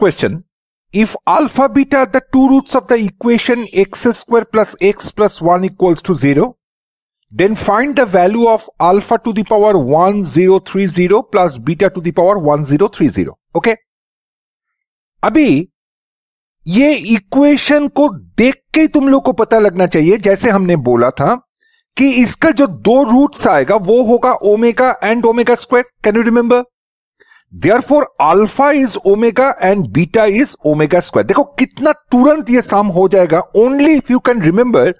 question, if alpha beta are the two roots of the equation x square plus x plus 1 equals to 0, then find the value of alpha to the power 1030 plus beta to the power 1030. okay अभी ये equation को देख के तुम लोग को पता लगना चाहिए जैसे हमने बोला था कि इसका जो दो रूट्स आएगा वो होगा omega and omega square can you remember therefore for alpha is omega and beta is omega square देखो कितना तुरंत ये सम हो जाएगा only if you can remember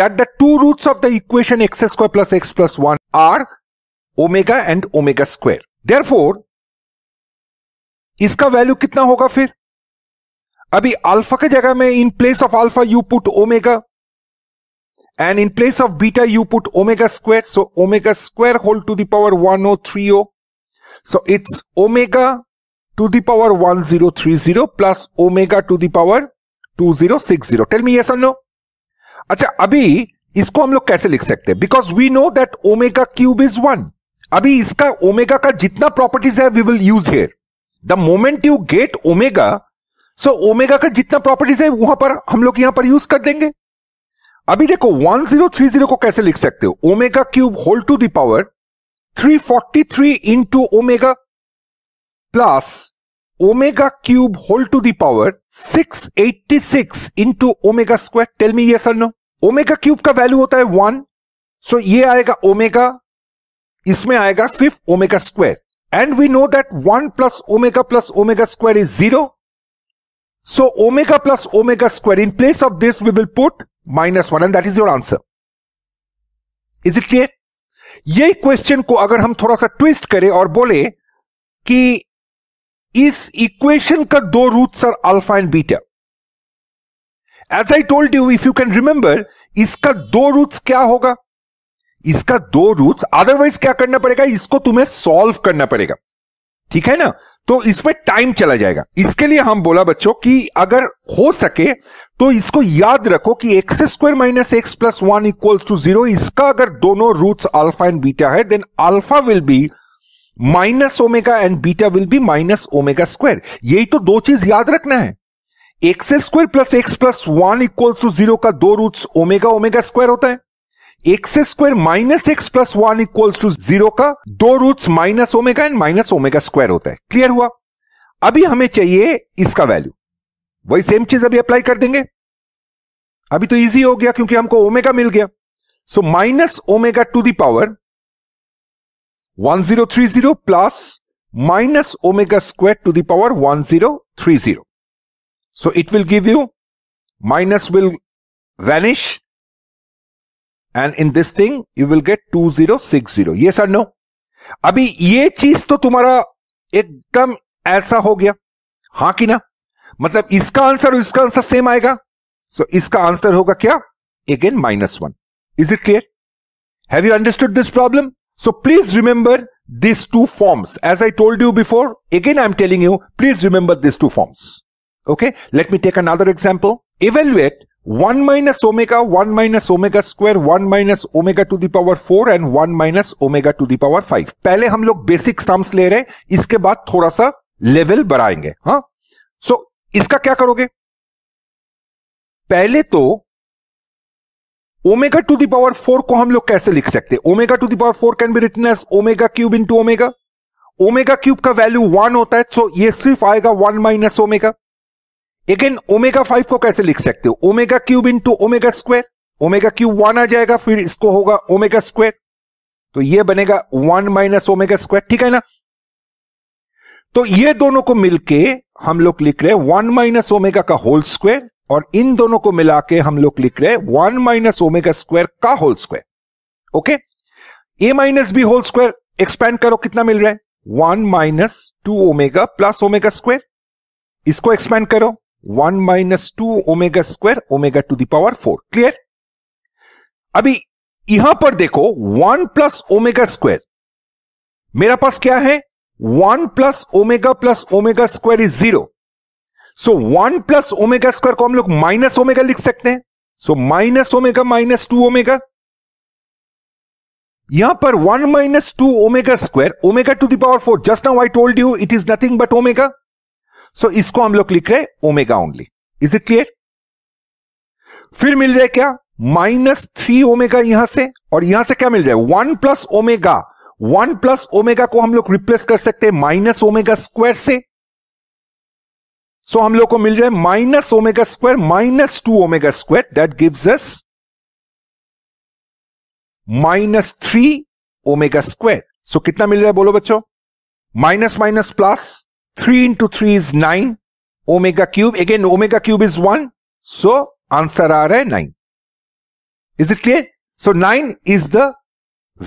that the two roots of the equation x square plus x plus one are omega and omega square therefore इसका value कितना होगा फिर अभी अल्फा की जगह में in place of alpha you put omega and in place of beta you put omega square so omega square whole to the power one o three o So it's omega to the power 1030 plus omega to the power 2060. Tell me yes or no. अच्छा अभी इसको हम लोग कैसे लिख सकते हैं because we know that omega cube is one अभी इसका ओमेगा का जितना प्रॉपर्टीज है we will use here the moment you get omega so omega का जितना प्रॉपर्टीज है वहां पर हम लोग यहां पर यूज कर देंगे अभी देखो वन जीरो थ्री जीरो को कैसे लिख सकते हो omega cube whole to the power three forty 343 into omega plus omega cube whole to the power 686 into omega square. Tell me ये सर नो ओमेगा क्यूब का वैल्यू होता है one so so ये आएगा ओमेगा इसमें आएगा सिर्फ omega square and we know that one plus omega plus omega square is zero so omega plus omega square in place of this we will put minus one and that is your answer is it clear यही question को अगर हम थोड़ा सा twist करें और बोले कि इस इक्वेशन का दो roots are alpha and beta as I told you if you can remember इसका दो रूट्स क्या होगा इसका दो रूट्स अदरवाइज क्या करना पड़ेगा इसको तुम्हें सॉल्व करना पड़ेगा ठीक है ना तो इसमें टाइम चला जाएगा इसके लिए हम बोला बच्चों कि अगर हो सके तो इसको याद रखो कि x square minus x plus one equals to zero इसका अगर दोनों रूट्स अल्फा एंड बीटा है then alpha will be minus omega and beta will be minus omega square यही तो दो चीज याद रखना है x square plus x plus one equals to zero का दो रूट्स ओमेगा ओमेगा स्क्वायर होता है x square minus x plus one equals to zero का दो roots minus omega and minus omega square होता है क्लियर हुआ अभी हमें चाहिए इसका वैल्यू वही सेम चीज अभी अप्लाई कर देंगे अभी तो इजी हो गया क्योंकि हमको ओमेगा मिल गया so minus omega to the power one zero three zero plus minus omega square to the power one zero three zero so it will give you minus will vanish and in this thing you will get two zero six zero ये sir no अभी ये चीज तो तुम्हारा एकदम ऐसा हो गया हाँ कि ना मतलब इसका आंसर और इसका आंसर सेम आएगा सो so, इसका आंसर होगा क्या again minus one is it clear have you understood this problem so please remember these two forms. As I told you before, again I'm telling you, please remember these two forms. Okay, let me take another example. Evaluate one minus omega one minus omega square one minus omega to the power four and one minus omega to the power five पहले हम लोग basic sums ले रहे हैं इसके बाद थोड़ा सा लेवल बढ़ाएंगे हाँ सो so, इसका क्या करोगे पहले तो ओमेगा टू पावर फोर को हम लोग कैसे लिख सकते हैं omega to the power four can be written as omega cube into omega omega cube का वैल्यू वन होता है सो so ये सिर्फ आएगा one minus omega again omega five को कैसे लिख सकते हो omega cube into omega square omega cube one आ जाएगा फिर इसको होगा ओमेगा स्क्वायर तो ये बनेगा वन माइनस ओमेगा स्क्वायर ठीक है ना तो ये दोनों को मिलके हम लोग लिख रहे हैं वन माइनस ओमेगा का होल स्क्वायर और इन दोनों को मिला के हम लोग लिख रहे हैं वन माइनस ओमेगा स्क्वायर का whole square okay A minus B whole square expand करो कितना मिल रहा है one minus two omega plus omega square इसको एक्सपैंड करो one minus two omega square omega to the power four clear अभी यहां पर देखो वन प्लस ओमेगा स्क्वायर मेरा पास क्या है one plus omega plus omega square is zero so one plus omega square को हम लोग माइनस ओमेगा लिख सकते हैं so minus omega minus two omega यहां पर one minus two omega square omega to the power four just now I told you it is nothing but omega so इसको हम लोग लिख रहे omega only is it clear फिर मिल रहा है क्या माइनस थ्री ओमेगा यहां से और यहां से क्या मिल रहा है one plus omega one plus omega को हम लोग रिप्लेस कर सकते हैं माइनस ओमेगा स्क्वायर से सो so, हम लोग को मिल रहा है minus omega square minus two omega square that gives us minus three omega square so कितना मिल रहा है बोलो बच्चों minus minus plus 3 into 3 is 9. Omega cube, again omega cube is 1. So, answer aa raha 9. Is it clear? So, 9 is the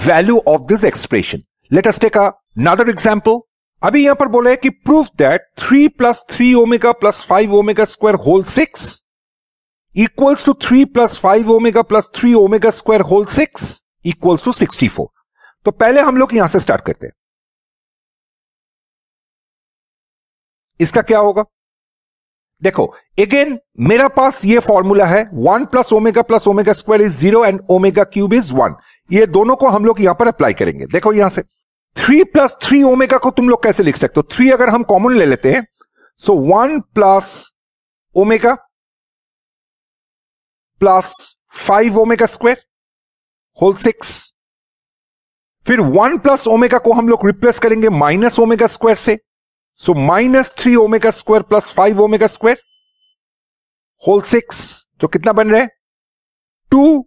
value of this expression. Let us take a, another example. अभी यहां पर बोला है कि proof that three plus three omega plus five omega square whole six equals to three plus five omega plus three omega square whole six equals to sixty four तो पहले हम लोग यहां से स्टार्ट करते हैं इसका क्या होगा देखो अगेन मेरा पास ये फॉर्मूला है one plus omega plus omega square is zero and omega cube is one ये दोनों को हम लोग यहां पर अप्लाई करेंगे देखो यहां से थ्री प्लस थ्री ओमेगा को तुम लोग कैसे लिख सकते हो थ्री अगर हम कॉमन ले लेते हैं so one plus omega plus five omega square whole six फिर वन प्लस ओमेगा को हम लोग रिप्लेस करेंगे माइनस ओमेगा स्क्वायर से so minus three omega square plus five omega square whole six जो कितना बन रहा है two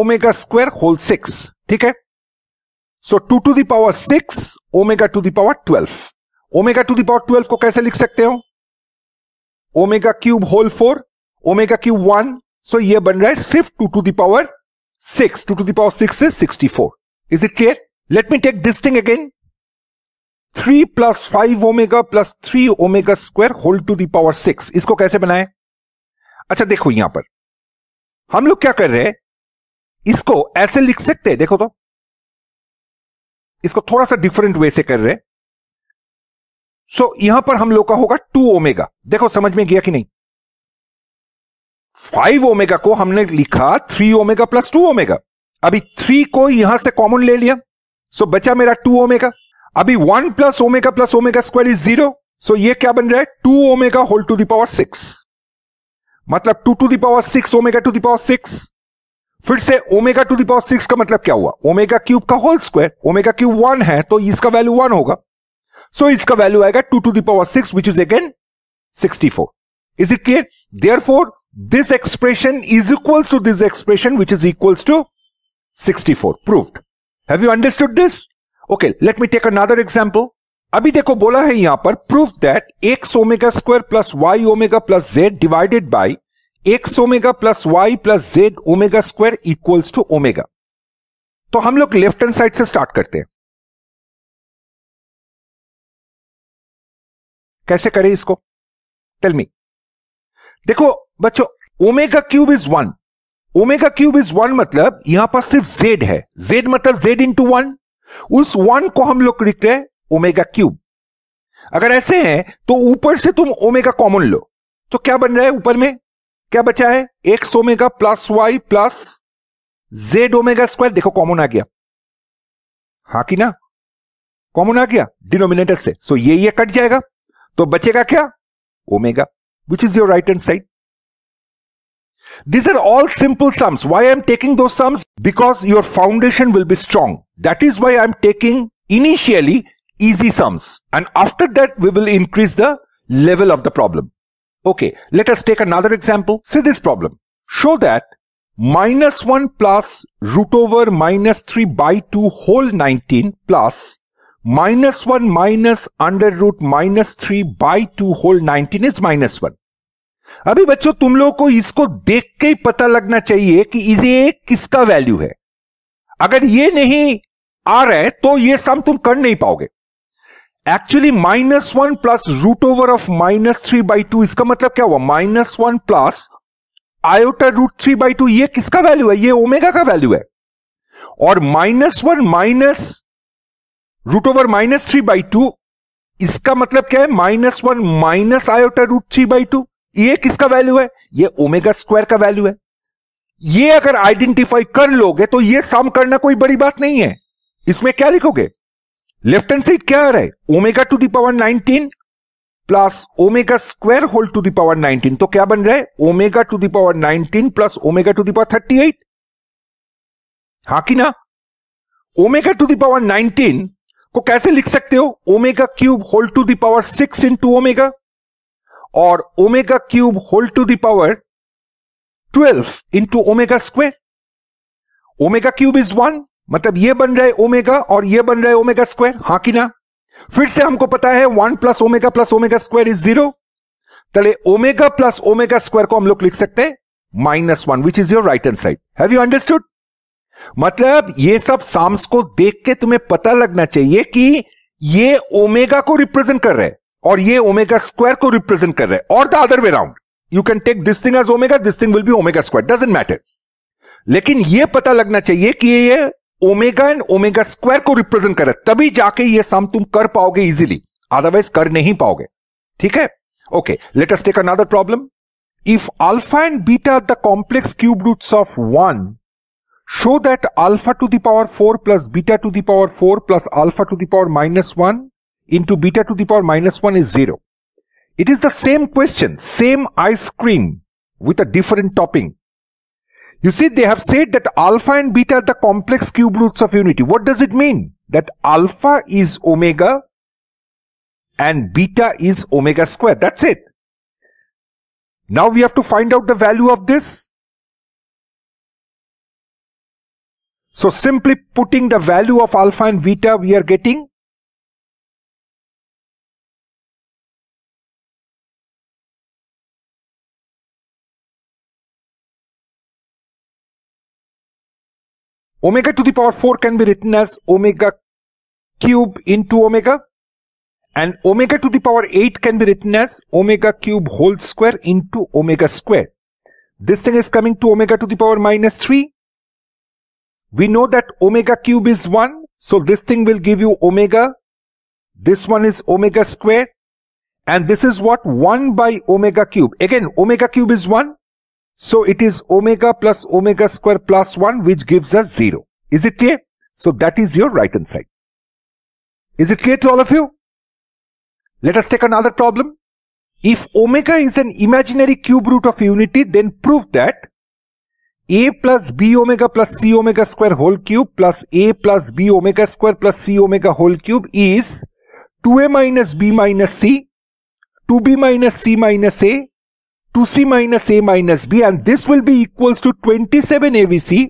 omega square whole six ठीक है so two to the power six omega to the power twelve omega to the power twelve को कैसे लिख सकते हो omega cube whole four omega cube one so ये बन रहा है सिर्फ two to the power six two to the power six is sixty four is it clear let me take this thing again three plus five omega plus three omega square whole to the power six इसको कैसे बनाए अच्छा देखो यहां पर हम लोग क्या कर रहे हैं इसको ऐसे लिख सकते हैं देखो तो इसको थोड़ा सा डिफरेंट वे से कर रहे हैं सो so, यहां पर हम लोग का होगा टू ओमेगा देखो समझ में गया कि नहीं फाइव ओमेगा को हमने लिखा three omega plus two omega अभी थ्री को यहां से कॉमन ले लिया सो so, बचा मेरा टू ओमेगा अभी one plus omega plus omega square is zero so ये क्या बन रहा है two omega whole to the power six मतलब two to the power six omega to the power six फिर से ओमेगा टू दावर सिक्स का मतलब क्या हुआ ओमेगा क्यूब का whole square omega cube one है तो इसका वैल्यू वन होगा सो so इसका वैल्यू आएगा two to the power six which is again sixty four is it clear therefore this expression is equals to this expression which is equals to sixty four proved have you understood this okay let me take another example अभी देखो बोला है यहां पर proof that x omega square plus y omega plus z divided by x omega plus y plus z omega square equals to omega तो हम लोग left hand side से स्टार्ट करते हैं कैसे करें इसको टेल मी देखो बच्चों omega cube is one omega cube is one मतलब यहां पर सिर्फ जेड है जेड मतलब जेड इंटू वन उस वन को हम लोग लिखते हैं ओमेगा क्यूब अगर ऐसे हैं तो ऊपर से तुम ओमेगा कॉमन लो तो क्या बन रहा है ऊपर में क्या बचा है x omega plus y plus z omega square देखो कॉमन आ गया हाँ कि ना कॉमन आ गया डिनोमिनेटर से सो ये ये कट जाएगा तो बचेगा क्या omega which is your right hand side These are all simple sums. Why I'm taking those sums? Because your foundation will be strong. That is why I'm taking initially easy sums. And after that, we will increase the level of the problem. Okay, let us take another example. See this problem. Show that minus 1 plus root over minus 3 by 2 whole 19 plus minus 1 minus under root minus 3 by 2 whole 19 is minus 1. अभी बच्चों तुम लोगों को इसको देख के ही पता लगना चाहिए कि इसे किसका वैल्यू है अगर ये नहीं आ रहा है तो ये सम तुम कर नहीं पाओगे actually minus one plus root over of minus three by two इसका मतलब क्या हुआ minus one plus iota root three by two ये किसका वैल्यू है ये ओमेगा का वैल्यू है और minus one minus root over minus three by two इसका मतलब क्या है minus one minus iota root three by two ये किसका वैल्यू है ये ओमेगा स्क्वायर का वैल्यू है ये अगर आइडेंटिफाई कर लोगे तो ये सम करना कोई बड़ी बात नहीं है इसमें क्या लिखोगे लेफ्ट हैंड साइड क्या आ रहा है omega to the power nineteen plus omega square whole to the power nineteen तो क्या बन रहा है omega to the power nineteen plus omega to the power thirty eight हा कि ना ओमेगा टू दावर नाइनटीन को कैसे लिख सकते हो omega cube whole to the power six into omega और omega cube whole to the power twelve into omega square omega cube is one मतलब ये बन रहा है ओमेगा और ये बन रहा है ओमेगा स्क्वायर हाँ कि ना फिर से हमको पता है one plus omega plus omega square is zero तले ओमेगा प्लस ओमेगा स्क्वायर को हम लोग लिख सकते हैं minus one which is your right hand side have you understood मतलब ये सब साम्स को देख के तुम्हें पता लगना चाहिए कि ये ओमेगा को रिप्रेजेंट कर रहे हैं और ये ओमेगा स्क्वायर को रिप्रेजेंट कर रहे हैं और the other way round you can take this thing as omega this thing will be omega square doesn't matter लेकिन ये पता लगना चाहिए कि ये ओमेगा एंड ओमेगा स्क्वायर को रिप्रेजेंट कर रहे तभी जाके ये सम तुम कर पाओगे इजीली अदरवाइज कर नहीं पाओगे ठीक है okay let us take another problem if alpha and beta the complex cube roots of one show that alpha to the power four plus beta to the power 4 plus alpha to the power minus into beta to the power minus 1 is 0. It is the same question, same ice cream with a different topping. You see, they have said that alpha and beta are the complex cube roots of unity. What does it mean? That alpha is omega and beta is omega square. That's it. Now we have to find out the value of this. So simply putting the value of alpha and beta, we are getting omega to the power 4 can be written as omega cube into omega and omega to the power 8 can be written as omega cube whole square into omega square. This thing is coming to omega to the power minus 3. We know that omega cube is 1. So this thing will give you omega. This one is omega square. And this is what 1 by omega cube. Again, omega cube is 1. So it is omega plus omega square plus 1 which gives us 0. Is it clear? So that is your right hand side. Is it clear to all of you? Let us take another problem. If omega is an imaginary cube root of unity, then prove that a plus b omega plus c omega square whole cube plus a plus b omega square plus c omega whole cube is 2a minus b minus c, 2b minus c minus a, 2C minus A minus B and this will be equals to 27 ABC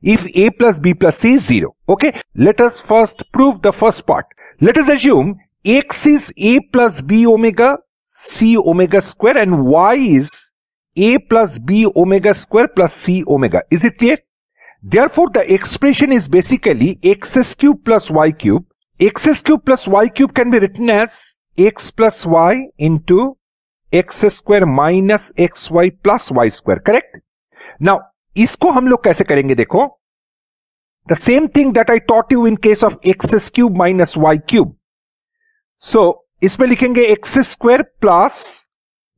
if A plus B plus C is 0. Okay, let us first prove the first part. Let us assume X is A plus B omega C omega square and Y is A plus B omega square plus C omega. Is it clear? Therefore, the expression is basically x cube plus y cube. x cube plus y cube can be written as x plus y into x square minus x y plus y square correct now इसको हम लोग कैसे करेंगे देखो the same thing that I taught you in case of x cube minus y cube so इसमें लिखेंगे x square plus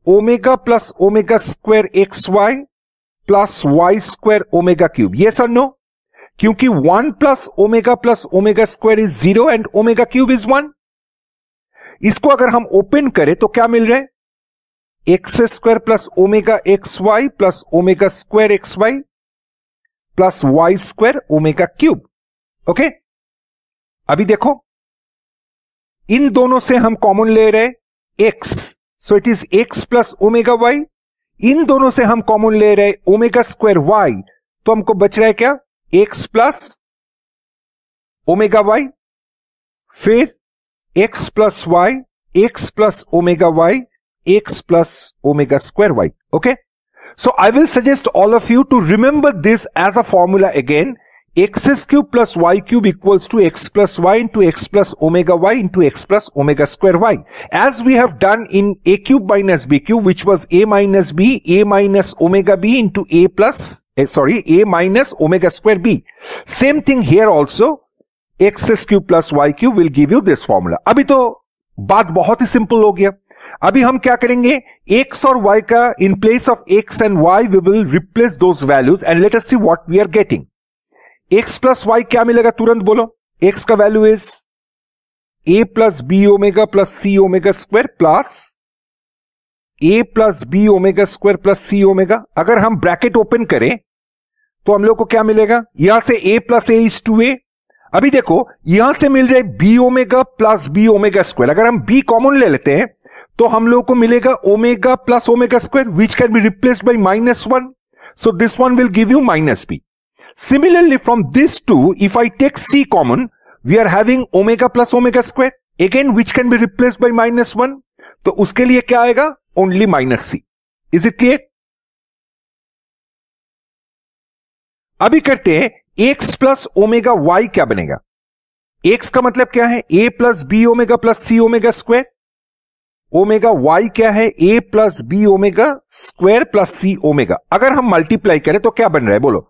omega plus omega square x y plus y square omega cube ये sir no क्योंकि one plus omega plus omega square is zero and omega cube is one इसको अगर हम open करें तो क्या मिल रहा है x square plus omega x y plus omega square x y plus y square omega cube okay अभी देखो इन दोनों से हम कॉमन ले रहे x so it is x plus omega y इन दोनों से हम कॉमन ले रहे ओमेगा स्क्वायर वाई तो हमको बच रहा है क्या एक्स प्लस ओमेगा वाई फिर x plus y x plus omega y x plus omega square y. Okay. So I will suggest all of you to remember this as a formula again. x cube plus y cube equals to x plus y into x plus omega y into x plus omega square y. As we have done in a cube minus b cube which was a minus b, a minus omega b into a plus, eh, sorry, a minus omega square b. Same thing here also. x cube plus y cube will give you this formula. अभी तो बात बहुत ही simple हो गया अभी हम क्या करेंगे एक्स और वाई का in place of x and y we will replace those values and let us see what we are getting x plus y क्या मिलेगा तुरंत बोलो एक्स का value is a plus B omega plus C omega square plus a plus B omega square plus C omega अगर हम bracket open करें तो हम लोग को क्या मिलेगा यहां से a plus a is two a अभी देखो यहां से मिल रहे b omega plus B omega square अगर हम बी कॉमन ले लेते हैं तो हम लोगों को मिलेगा omega plus omega square which can be replace by minus one so this one will give you minus b similarly from this two if I take c common we are having omega plus omega square again which can be replace by minus one तो उसके लिए क्या आएगा only minus c is it clear अभी करते हैं x plus omega y क्या बनेगा एक्स का मतलब क्या है a plus B omega plus C omega square omega y क्या है a plus B omega square plus C omega अगर हम मल्टीप्लाई करें तो क्या बन रहा है बोलो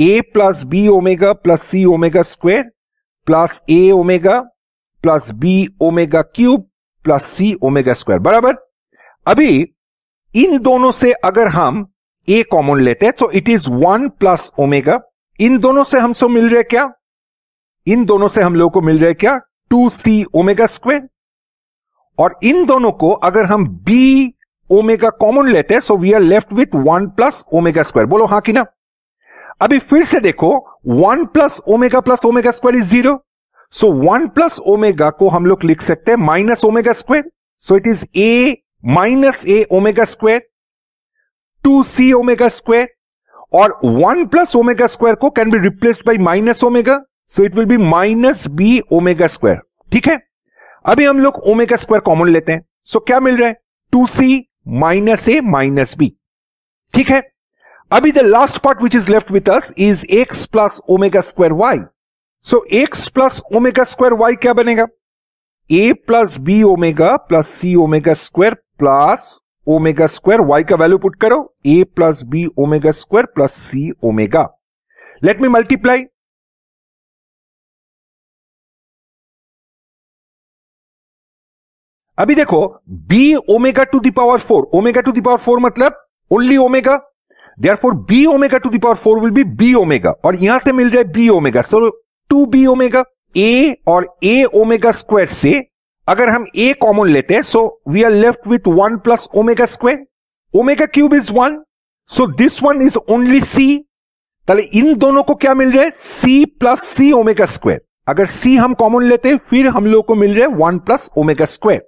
a plus B omega plus C omega square plus a omega plus B omega cube plus C omega square बराबर अभी इन दोनों से अगर हम ए कॉमन लेते हैं तो it is one plus omega इन दोनों से हमसे मिल रहे क्या इन दोनों से हम लोगों को मिल रहे क्या टू सी ओमेगा स्क्वायर और इन दोनों को अगर हम बी ओमेगा कॉमन लेते हैं so we are left with one plus omega square बोलो हाँ कि ना अभी फिर से देखो one plus omega plus omega square is zero so one plus omega को हम लोग लिख सकते हैं minus omega square so it is a minus a omega square two c omega square और वन प्लस ओमेगा स्क्वायर को can be replaced by minus omega so it will be minus b omega square ठीक है अभी हम लोग omega square common लेते हैं सो क्या मिल रहा है two c minus a minus b ठीक है अभी the last part which is left with us is x plus omega square y so x plus omega square y क्या बनेगा a plus B omega plus C omega square plus omega square y का value put करो a plus B omega square plus C omega let me multiply अभी देखो b omega to the power four omega to the power four मतलब only omega therefore b omega to the power four will be b omega और यहां से मिल रहा है b omega so two b omega a और ए ओमेगा स्क्वायर से अगर हम ए कॉमन लेते हैं so we are left with one plus omega square omega cube is one so this one is only c ताले इन दोनों को क्या मिल रहा है सी प्लस सी ओमेगा स्क्वायर अगर सी हम कॉमन लेते हैं फिर हम लोग को मिल रहा है वन प्लस ओमेगा स्क्वायर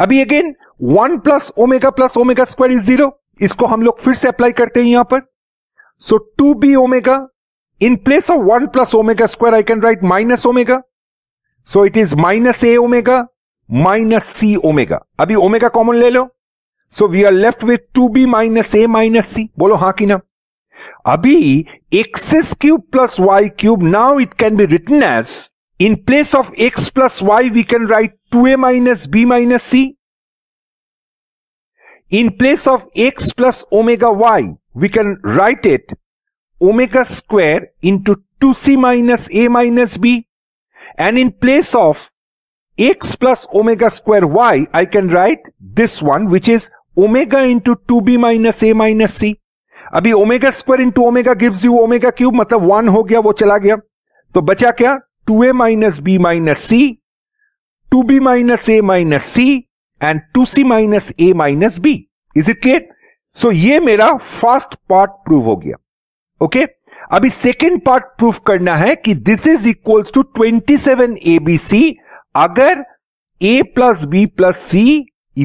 अभी again one plus omega plus omega square is zero इसको हम लोग फिर से अप्लाई करते हैं यहां पर so two b omega in place of one plus omega square I can write minus omega so it is minus a omega minus c omega अभी ओमेगा कॉमन ले लो so we are left with two b minus a minus c बोलो हा कि ना अभी x cube plus y cube now it can be written as In place of x plus y, we can write 2a minus b minus c. In place of x plus omega y, we can write it omega square into 2c minus a minus b. And in place of x plus omega square y, I can write this one, which is omega into 2b minus a minus c. अभी omega square into omega gives you omega cube. मतलब one हो गया वो चला गया तो बचा क्या two a minus b minus c two b minus a minus c and two c minus a minus b is it clear so ये मेरा फर्स्ट पार्ट प्रूव हो गया ओके okay? अभी सेकेंड पार्ट प्रूफ करना है कि this is equals to twenty seven a b c अगर a plus b plus c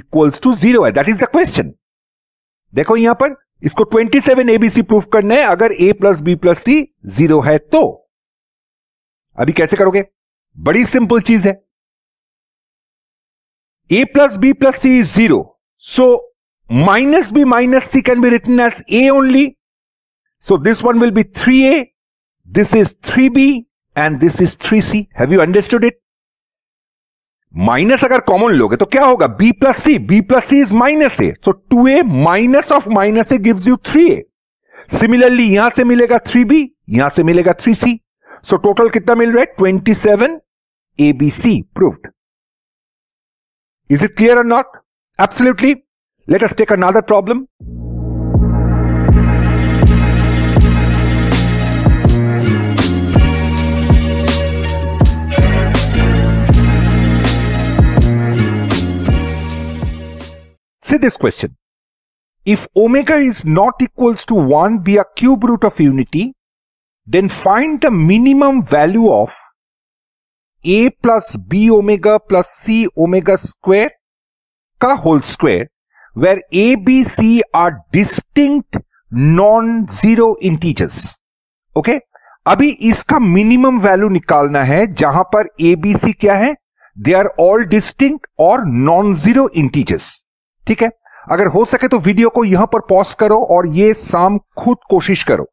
equals to zero है दैट इज द क्वेश्चन देखो यहां पर इसको ट्वेंटी बी एबीसी प्रूफ करना है अगर a plus b plus c zero है तो अभी कैसे करोगे बड़ी सिंपल चीज है a plus b plus c is zero so minus b minus c can be written as a only so this one will be three a this is three b and this is three c have you understood it minus अगर common लोगे तो क्या होगा b plus c b plus c is minus a so two a minus of minus a gives you three a similarly यहां से मिलेगा three b यहां से मिलेगा three c so so, total कितना मिल रहा है twenty seven abc proved is it clear और not absolutely let us take another problem See this question. If omega is not equals to 1 be a cube root of unity, then find the minimum value of a plus b omega plus c omega square का whole square where a, b, c are distinct non-zero integers. Okay okay? अभी इसका minimum value निकालना है जहां पर a b c क्या है they are all distinct और नॉन जीरो इंटीजर्स ठीक है अगर हो सके तो वीडियो को यहां पर पॉज करो और ये शाम खुद कोशिश करो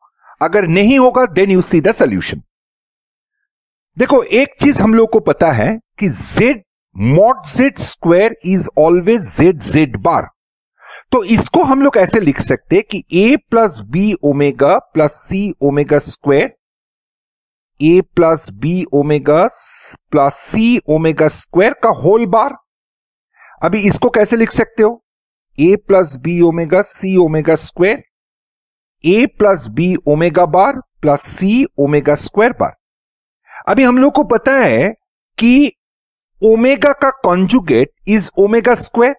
अगर नहीं होगा then you see the solution देखो एक चीज हम लोग को पता है कि z mod z square is always z z bar तो इसको हम लोग ऐसे लिख सकते कि a plus B omega plus C omega square a plus B omega plus C omega square का होल बार अभी इसको कैसे लिख सकते हो a plus B omega c omega square a plus B omega bar plus C omega square bar अभी हम लोग को पता है कि ओमेगा का कॉन्जुगेट इज ओमेगा स्क्वायर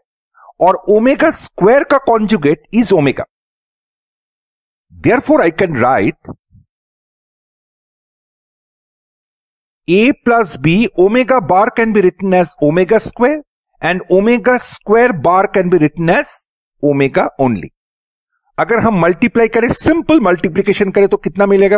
और ओमेगा स्क्वायर का conjugate is omega therefore I can write a plus B omega bar can be written as omega square and omega square bar can be written as omega only अगर हम multiply करें simple multiplication करें तो कितना मिलेगा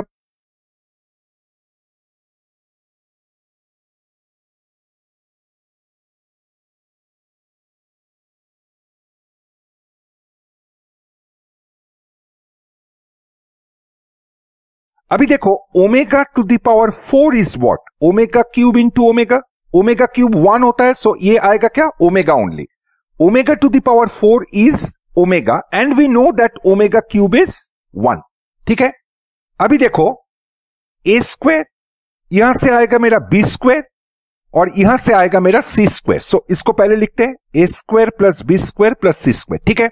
अभी देखो omega to power four is what omega cube into omega omega cube one होता है सो so ये आएगा क्या omega only omega to power four is omega and we know that omega cube is one ठीक है अभी देखो A square यहां से आएगा मेरा बी स्क्वेर और यहां से आएगा मेरा सी स्क्वेयर सो इसको पहले लिखते हैं a square plus b square plus c square ठीक है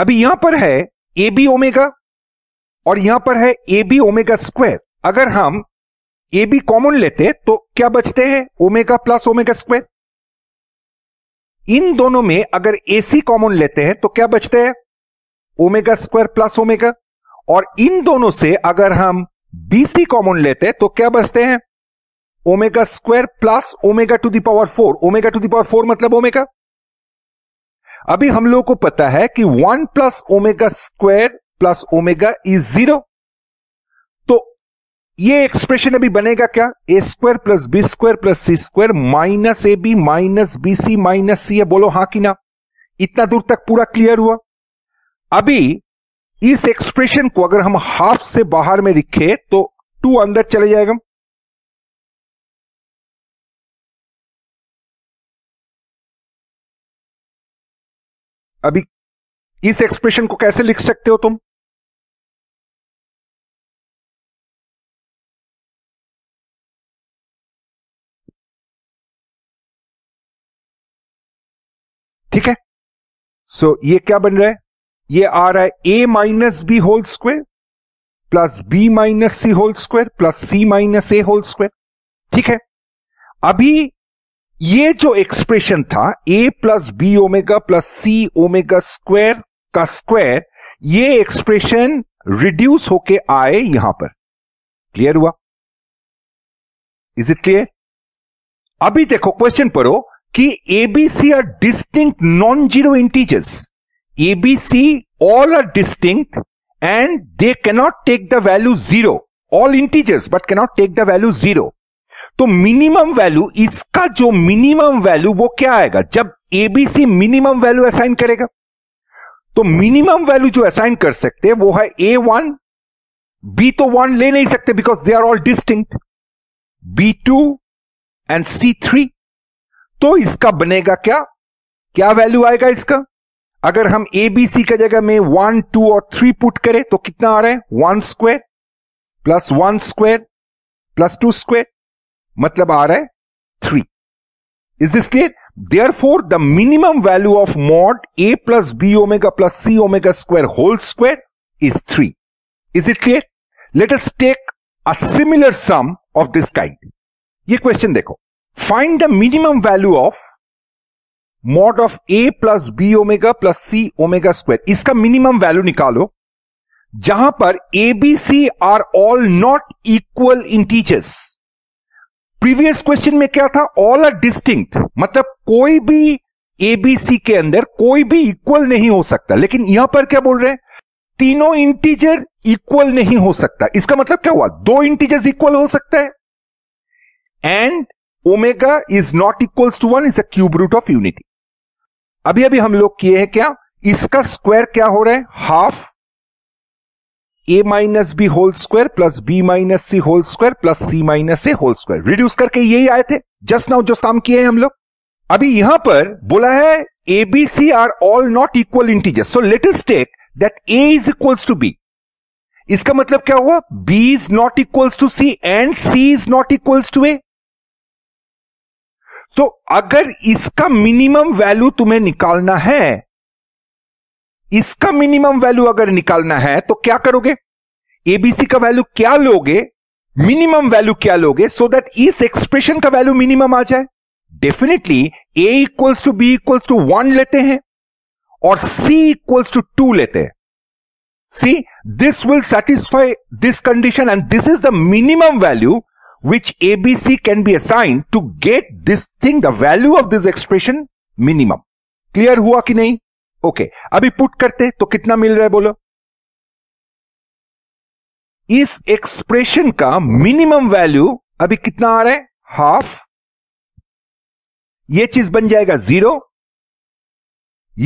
अभी यहां पर है ए बी ओमेगा और यहां पर है ए बी ओमेगा स्क्वेयर अगर हम ए बी कॉमन लेते तो क्या बचते हैं ओमेगा प्लस ओमेगा स्क्वेयर इन दोनों में अगर एसी कॉमन लेते हैं तो क्या बचते हैं ओमेगा स्क्वायर प्लस ओमेगा और इन दोनों से अगर हम बीसी कॉमन लेते हैं तो क्या बचते हैं omega square plus omega to the power four omega to the power four मतलब ओमेगा अभी हम लोगों को पता है कि one plus omega square plus omega is zero ये एक्सप्रेशन अभी बनेगा क्या a square plus b square plus c square minus a b minus b c minus c है बोलो हां कि ना इतना दूर तक पूरा क्लियर हुआ अभी इस एक्सप्रेशन को अगर हम हाफ से बाहर में लिखे तो टू अंदर चले जाएगा अभी इस एक्सप्रेशन को कैसे लिख सकते हो तुम सो so, ये क्या बन रहा है ये आ रहा है a minus B whole square plus b minus c whole square plus c minus a whole square ठीक है अभी ये जो एक्सप्रेशन था a plus B omega plus C omega square का स्क्वायर ये एक्सप्रेशन रिड्यूस होके आए यहां पर क्लियर हुआ इज इट क्लियर अभी देखो क्वेश्चन पढ़ो कि abc are distinct non zero integers abc all are distinct and they cannot take the value zero all integers but cannot take the value zero तो मिनिमम वैल्यू इसका जो minimum value वो क्या आएगा जब एबीसी मिनिमम वैल्यू असाइन करेगा तो minimum value जो असाइन कर सकते वो है ए वन बी तो वन ले नहीं सकते because they are all distinct b two and c three तो इसका बनेगा क्या क्या वैल्यू आएगा इसका अगर हम ए बी सी का जगह में वन टू और थ्री पुट करें तो कितना आ रहा है one square plus one square plus two square मतलब आ रहा है three is this clear therefore the minimum value of mod A plus B omega plus C omega square whole square is three is it clear let us take a similar sum of this kind ये question देखो find the minimum value of mod of a plus B omega plus C omega square इसका minimum value निकालो जहां पर a b c are all not equal integers previous question में क्या था all are distinct मतलब कोई भी ए बी सी के अंदर कोई भी इक्वल नहीं हो सकता लेकिन यहां पर क्या बोल रहे हैं तीनों इंटीजर इक्वल नहीं हो सकता इसका मतलब क्या हुआ दो इंटीजर्स इक्वल हो सकता है and omega is not equals to one is a cube root of unity अभी अभी हम लोग किए हैं क्या इसका स्क्वायर क्या हो रहा है half a minus B whole square plus b minus c whole square plus c minus a whole square reduce करके यही आए थे जस्ट नाउ जो साम किए हैं हम लोग अभी यहां पर बोला है a b c are all not equal integers so let us take that a is equals to b इसका मतलब क्या हुआ b is not equals to c and c is not equals to a तो अगर इसका मिनिमम वैल्यू तुम्हें निकालना है इसका मिनिमम वैल्यू अगर निकालना है तो क्या करोगे एबीसी का वैल्यू क्या लोगे मिनिमम वैल्यू क्या लोगे सो दैट इस एक्सप्रेशन का वैल्यू मिनिमम आ जाए definitely a equals to b equals to one लेते हैं और सी इक्वल्स टू टू लेते हैं see this will satisfy this condition and this is the minimum value which ABC can be assigned to get this thing, the value of this expression minimum. Clear हुआ कि नहीं okay okay. अभी put करते तो कितना मिल रहा है बोलो इस एक्सप्रेशन का मिनिमम वैल्यू अभी कितना आ रहा है हाफ ये चीज बन जाएगा जीरो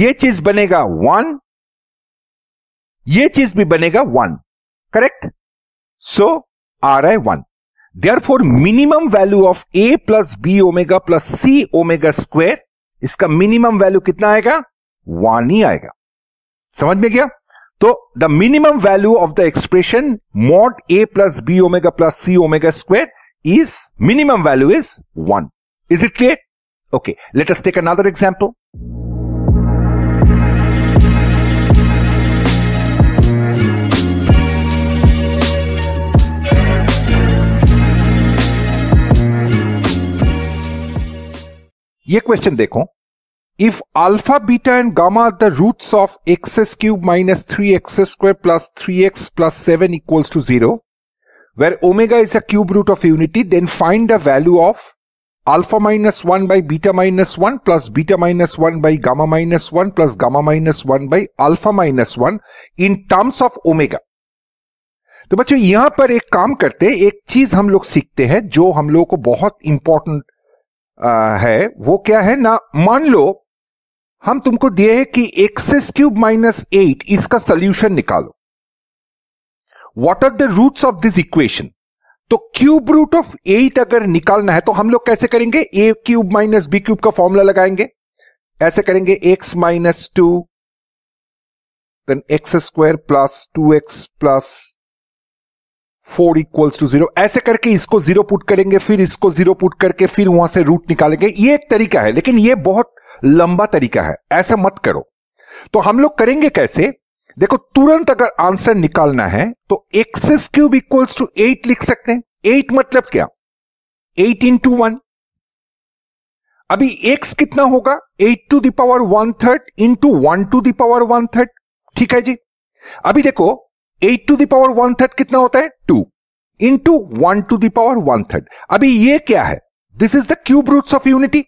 ये चीज बनेगा वन ये चीज भी बनेगा वन करेक्ट सो आ रहा है one therefore minimum value of a plus B omega plus C omega square इसका मिनिमम वैल्यू कितना आएगा वन ही आएगा समझ में गया तो the minimum value of the expression mod A plus B omega plus C omega square is minimum value is one is it clear okay let us take another example ये question देखो if alpha beta and gamma are the roots of x x's cube minus three x square plus three x plus seven equals to zero where omega is a cube root of unity then find the value of alpha minus one by beta minus one plus beta minus one by gamma minus one plus gamma minus one by alpha minus one in terms of omega तो बच्चों यहां पर एक काम करते एक चीज हम लोग सीखते हैं जो हम लोगों को बहुत इंपॉर्टेंट आ, है वो क्या है ना मान लो हम तुमको दिए है कि एक्सेस क्यूब माइनस एट इसका सोल्यूशन निकालो what are the roots of this equation तो क्यूब रूट ऑफ एट अगर निकालना है तो हम लोग कैसे करेंगे a cube minus b cube का फॉर्मूला लगाएंगे ऐसे करेंगे x minus two then x square plus two x plus four equals to zero ऐसे करके इसको जीरो पुट करेंगे फिर इसको जीरो पुट करके फिर वहां से रूट निकालेंगे ये एक तरीका है लेकिन ये बहुत लंबा तरीका है ऐसा मत करो तो हम लोग करेंगे कैसे देखो तुरंत अगर आंसर निकालना है तो x's cube equals to eight लिख सकते हैं एट मतलब क्या एट इन टू वन अभी एक्स कितना होगा eight to the power one third into one to the power one third ठीक है जी अभी देखो eight to the power one third कितना होता है two into one to the power one third अभी ये क्या है this is the cube roots of unity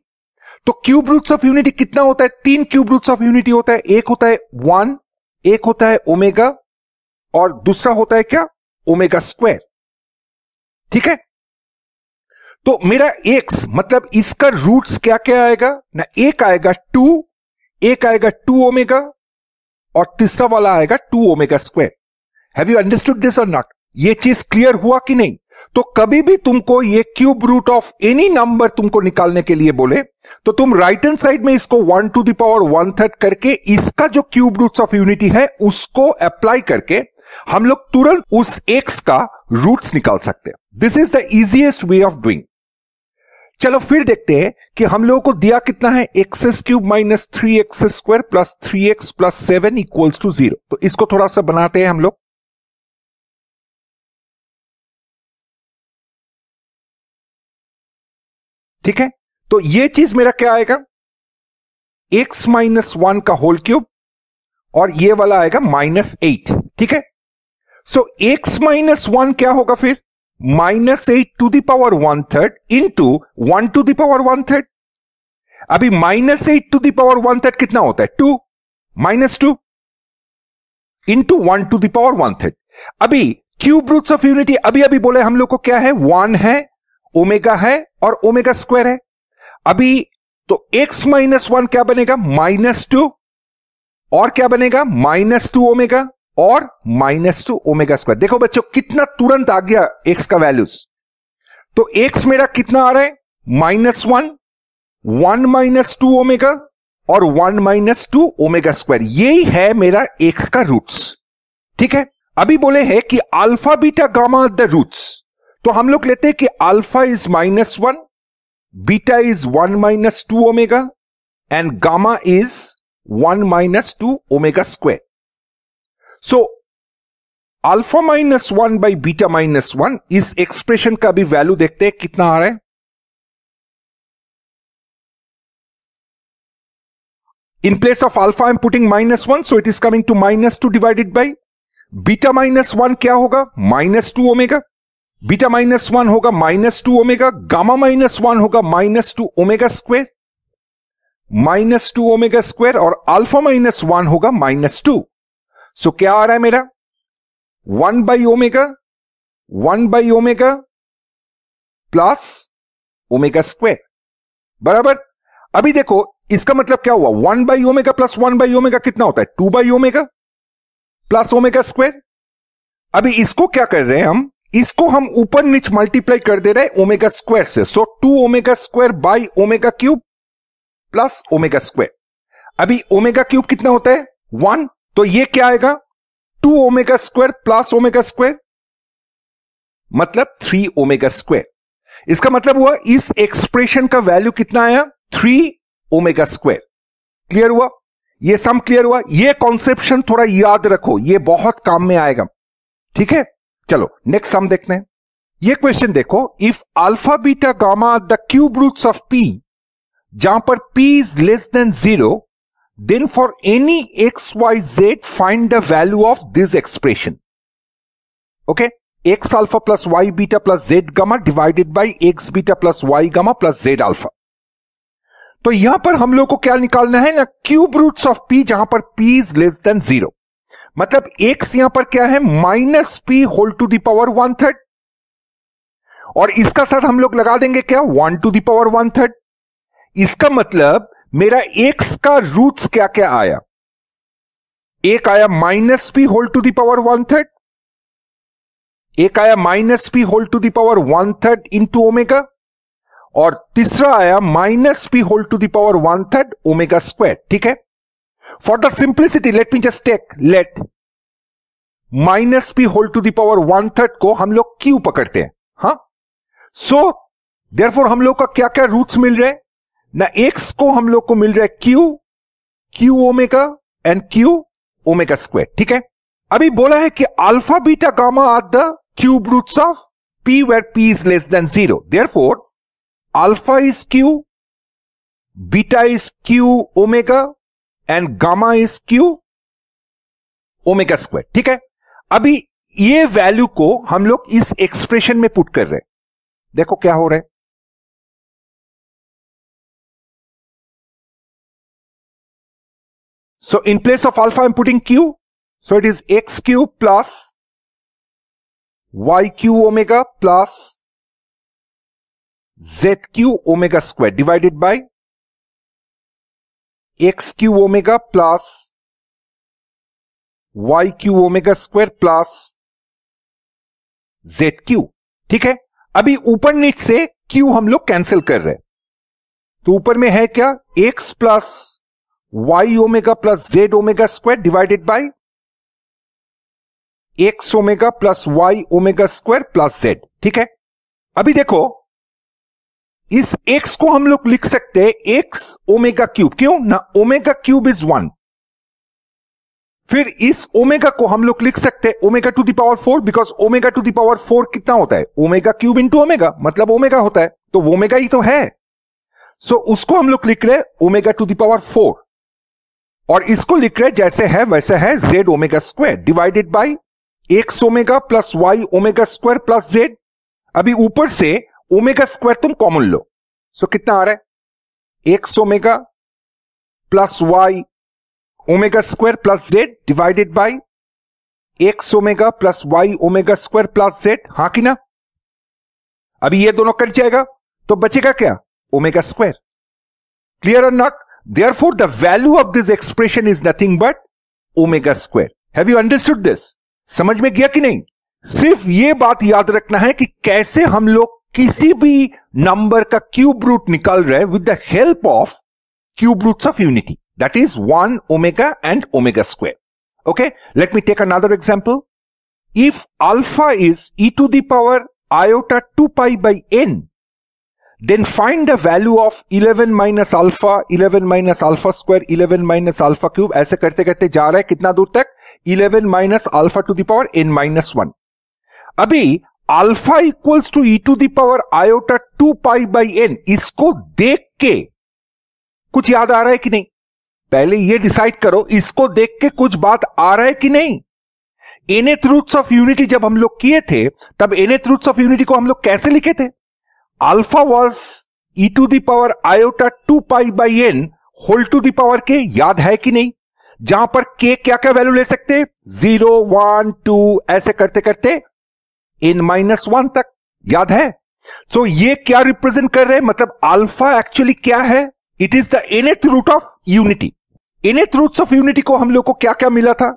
तो क्यूब रूट्स ऑफ यूनिटी कितना होता है तीन क्यूब रूट्स ऑफ यूनिटी होता है एक होता है वन एक होता है ओमेगा और दूसरा होता है क्या ओमेगा स्क्वायर ठीक है तो मेरा एक्स मतलब इसका रूट्स क्या क्या आएगा ना एक आएगा टू एक आएगा टू ओमेगा और तीसरा वाला आएगा two omega square have you understood this और नॉट ये चीज क्लियर हुआ कि नहीं तो कभी भी तुमको ये cube root of any number तुमको निकालने के लिए बोले तो तुम राइट हैंड साइड में इसको one to the power one third करके इसका जो क्यूब रूट ऑफ यूनिटी है उसको अप्लाई करके हम लोग तुरंत उस एक्स का रूट्स निकाल सकते हैं this is the easiest way of doing चलो फिर देखते हैं कि हम लोगों को दिया कितना है x cube minus three x square plus three x plus seven equals to zero तो इसको थोड़ा सा बनाते हैं हम लोग ठीक है तो ये चीज मेरा क्या आएगा एक्स माइनस वन का होल क्यूब और ये वाला आएगा माइनस एट ठीक है सो एक्स माइनस वन क्या होगा फिर minus eight to the power one third into one to the power one third अभी minus eight to the power one third कितना होता है two minus two into one to the power one third अभी क्यूब रूट्स ऑफ यूनिटी अभी अभी बोले हम लोग को क्या है वन है ओमेगा है और ओमेगा स्क्वायर है अभी तो एक्स माइनस वन क्या बनेगा माइनस टू और क्या बनेगा माइनस टू ओमेगा और माइनस टू ओमेगा स्क्वायर देखो बच्चों कितना तुरंत आ गया एक्स का वैल्यूज तो एक्स मेरा कितना आ रहा है minus one one minus two omega और one minus two omega square यही है मेरा एक्स का रूट्स ठीक है अभी बोले हैं कि alpha beta gamma the roots तो हम लोग लेते हैं कि alpha is minus one beta is one minus two omega and gamma is one minus two omega square so alpha minus one by beta minus one इस expression का भी value देखते हैं कितना आ रहा है in place of alpha, I'm putting minus one so it is coming to minus two divided by beta minus one क्या होगा? Minus two omega beta minus one होगा minus two omega gamma minus one होगा minus two omega square minus two omega square और alpha minus one होगा minus two so क्या आ रहा है मेरा one by omega one by omega plus omega square बराबर अभी देखो इसका मतलब क्या हुआ one by omega plus one by omega कितना होता है two by omega plus omega square अभी इसको क्या कर रहे हैं हम इसको हम ऊपर नीच मल्टीप्लाई कर दे रहे हैं ओमेगा स्क्वायर से so two omega square by omega cube plus omega square अभी ओमेगा क्यूब कितना होता है वन तो ये क्या आएगा two omega square plus omega square मतलब थ्री ओमेगा स्क्वायर इसका मतलब हुआ इस एक्सप्रेशन का वैल्यू कितना आया थ्री ओमेगा स्क्वायर क्लियर हुआ ये सम क्लियर हुआ ये कॉन्सेप्शन थोड़ा याद रखो ये बहुत काम में आएगा ठीक है चलो नेक्स्ट हम देखते हैं ये क्वेश्चन देखो if alpha beta gamma the cube roots of p जहां पर p is less than zero then for any x y z find the value of this expression okay x alpha plus y beta plus z gamma divided by x beta plus y gamma plus z alpha तो यहां पर हम लोग को क्या निकालना है ना क्यूब रूट्स ऑफ पी जहां पर p is less than zero मतलब एक्स यहां पर क्या है minus p whole to the power one third और इसका साथ हम लोग लगा देंगे क्या one to the power one third इसका मतलब मेरा एक्स का रूट्स क्या क्या आया एक आया minus p whole to the power one third एक आया minus p whole to the power one third into omega और तीसरा आया minus p whole to the power one third omega square ठीक है For the simplicity let me just take let minus p whole to the power one third को हम लोग Q पकड़ते हैं हा सो देयरफॉर हम लोग का क्या क्या रूट्स मिल रहे ना एक्स को हम लोग को मिल रहा है q q omega and q omega square ठीक है अभी बोला है कि alpha beta gamma are the cube roots of p where p is less than zero therefore alpha is q beta is q omega and gamma is q omega square ठीक है अभी ये वैल्यू को हम लोग इस एक्सप्रेशन में put कर रहे हैं देखो क्या हो रहा है so in place of alpha I'm putting q so it is x q plus y q omega plus z q omega square divided by x q omega plus y q omega square plus z q ठीक है अभी ऊपर नीच से Q हम लोग cancel कर रहे हैं तो ऊपर में है क्या x plus y omega plus z omega square divided by x omega plus y omega square plus z ठीक है अभी देखो इस एक्स को हम लोग लिख सकते हैं एक्स ओमेगा क्यूब क्यों ना ओमेगा क्यूब इज वन फिर इस ओमेगा को हम लोग लिख सकते हैं omega to the power four because omega to the power four कितना होता है ओमेगा क्यूब इंटू ओमेगा मतलब ओमेगा होता है तो ओमेगा ही तो है सो so, उसको हम लोग लिख रहे हैं ओमेगा टू दावर फोर और इसको लिख रहे जैसे है वैसे है z omega square divided by x omega plus y omega square plus z अभी ऊपर से ओमेगा स्क्वायर तुम कॉमन लो सो कितना आ रहा है x omega plus y omega square plus z divided by x omega plus y omega square plus z हाँ कि ना अभी ये दोनों कट जाएगा तो बचेगा क्या ओमेगा स्क्वायर क्लियर और not therefore the value of this expression is nothing but omega square have you understood this समझ में गया कि नहीं सिर्फ ये बात याद रखना है कि कैसे हम लोग किसी भी नंबर का क्यूब रूट निकाल रहे है with the help of cube roots of unity that is one omega and omega square okay let me take another example if alpha is e to the power iota two pi by n then find the value of eleven minus alpha eleven minus alpha square eleven minus alpha cube ऐसे करते करते जा रहा है कितना दूर तक eleven minus alpha to the power N minus one अभी alpha equals to e to power iota two pi by n इसको देख के कुछ याद आ रहा है कि नहीं पहले ये डिसाइड करो इसको देख के कुछ बात आ रहा है कि नहीं एनेथ रूट्स ऑफ यूनिटी जब हम लोग किए थे तब एनेथ रूट्स ऑफ यूनिटी को हम लोग कैसे लिखे थे alpha was e to power iota two pi by n whole to power के याद है कि नहीं जहां पर के क्या क्या वैल्यू ले सकते जीरो वन टू ऐसे करते करते एन माइनस वन तक याद है सो so, ये क्या रिप्रेजेंट कर रहे हैं मतलब अल्फा एक्चुअली क्या है it is the nth root of unity nth root of unity को हम लोग को क्या क्या मिला था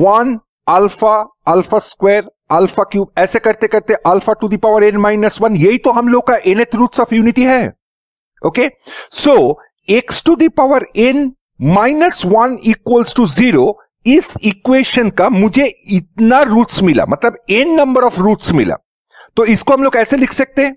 one alpha alpha square alpha cube ऐसे करते करते alpha to the power N minus one यही तो हम लोग का एनेथ रूट ऑफ यूनिटी है okay so x to the power N minus one equals to zero इस इक्वेशन का मुझे इतना रूट्स मिला मतलब एन नंबर ऑफ रूट्स मिला तो इसको हम लोग ऐसे लिख सकते हैं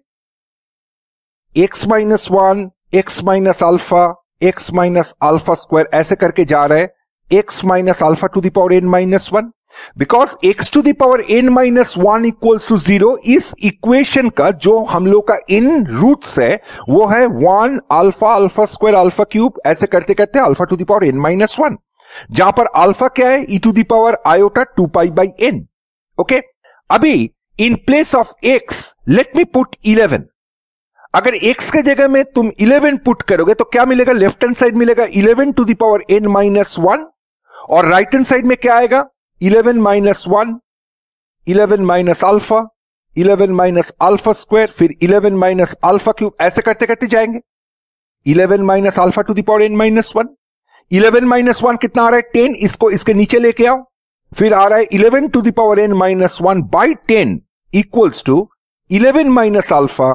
x minus one x minus alpha x minus alpha square ऐसे करके जा रहे हैं x minus alpha to the power N minus one because x to the power N minus one equals to zero इस इक्वेशन का जो हम लोग का इन रूट्स है वो है one alpha alpha square alpha cube ऐसे करते करते alpha to the power N minus one जहां पर अल्फा क्या है e to power iota two pi by n okay अभी in place of x let me put eleven अगर एक्स के जगह में तुम इलेवन पुट करोगे तो क्या मिलेगा लेफ्ट हैंड साइड मिलेगा eleven to the power N minus one और राइट हैंड साइड में क्या आएगा eleven minus one eleven minus alpha eleven minus alpha square फिर इलेवन माइनस अल्फा क्यूब ऐसे करते करते जाएंगे eleven minus alpha to the power N minus one eleven minus one कितना आ रहा है टेन इसको इसके नीचे लेके आओ फिर आ रहा है eleven to the power N minus one by ten equals to eleven minus alpha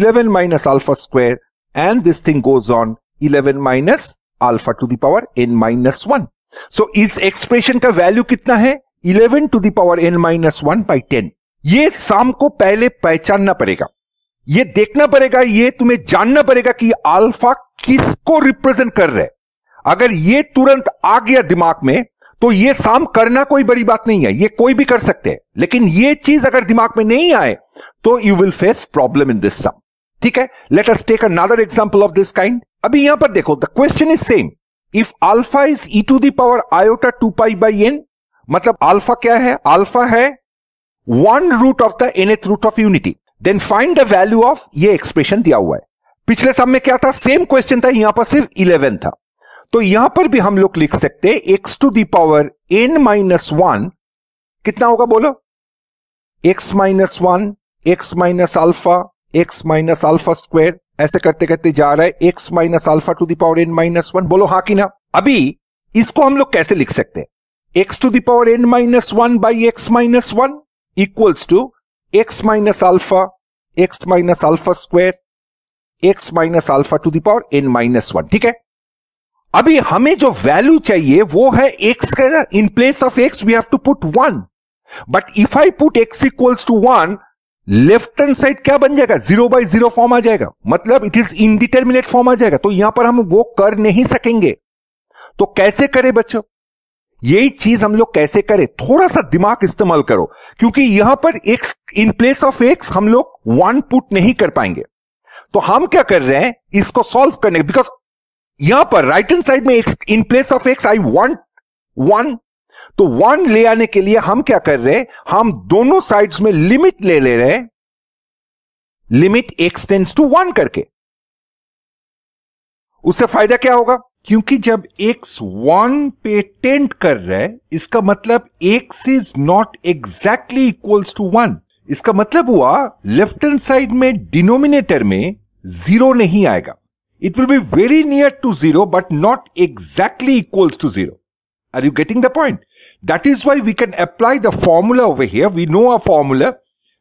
eleven minus alpha square and this thing goes on eleven minus alpha to the power N minus one so इस expression का value कितना है eleven to the power N minus one by ten ये शाम को पहले पहचानना पड़ेगा ये देखना पड़ेगा ये तुम्हें जानना पड़ेगा कि अल्फा किसको रिप्रेजेंट कर रहे अगर ये तुरंत आ गया दिमाग में तो ये शाम करना कोई बड़ी बात नहीं है ये कोई भी कर सकते हैं लेकिन ये चीज अगर दिमाग में नहीं आए तो you will face problem in this sum ठीक है let us take another example of this kind अभी यहां पर देखो the question is same if alpha is e to the power iota two pi by n मतलब अल्फा क्या है अल्फा है one root of the nth root of unity then find the value of ये एक्सप्रेशन दिया हुआ है पिछले सब में क्या था सेम क्वेश्चन था यहां पर सिर्फ इलेवन था तो यहां पर भी हम लोग लिख सकते हैं x to the power N minus one कितना होगा बोलो x minus one x minus alpha x minus alpha square ऐसे करते करते जा रहा है x minus alpha to the power N minus one बोलो हा कि ना अभी इसको हम लोग कैसे लिख सकते हैं x to the power N minus one by x minus one equals to x minus alpha x minus alpha square x minus alpha to the power N minus one ठीक है अभी हमें जो वैल्यू चाहिए वो है एक्स के in place of x we have to put one but if I put x equals to one left hand side क्या बन जाएगा जीरो बाई जीरो फॉर्म आ जाएगा मतलब इट इज इनडिटर्मिनेट फॉर्म आ जाएगा तो यहां पर हम वो कर नहीं सकेंगे तो कैसे करें बच्चों यही चीज हम लोग कैसे करें थोड़ा सा दिमाग इस्तेमाल करो क्योंकि यहां पर x in place of x हम लोग वन पुट नहीं कर पाएंगे तो हम क्या कर रहे हैं इसको सॉल्व करने बिकॉज यहां पर राइट हैंड साइड में x in place of x I want one तो वन ले आने के लिए हम क्या कर रहे हैं हम दोनों साइड्स में लिमिट ले ले रहे limit x tends to one करके उससे फायदा क्या होगा क्योंकि जब x वन पे टेंट कर रहा है इसका मतलब x is not exactly equals to one इसका मतलब हुआ लेफ्ट हैंड साइड में डिनोमिनेटर में जीरो नहीं आएगा It will be very near to zero, but not exactly equals to zero. Are you getting the point? That is why we can apply the formula over here. We know our formula.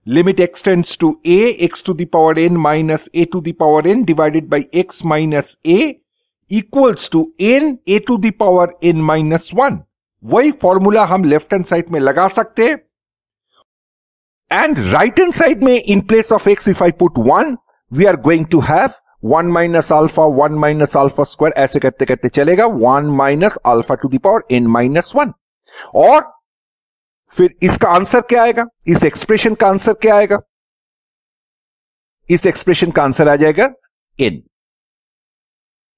Limit x tends to a, x to the power n minus a to the power n divided by x minus a equals to n a to the power n minus 1. Why formula? Ham left hand side में lagasakte And right hand side may in place of x if I put 1, we are going to have one minus alpha one minus alpha square ऐसे करते करते चलेगा one minus alpha to the power N minus one और फिर इसका answer क्या आएगा इस एक्सप्रेशन का आंसर क्या आएगा इस एक्सप्रेशन का आंसर आ जाएगा एन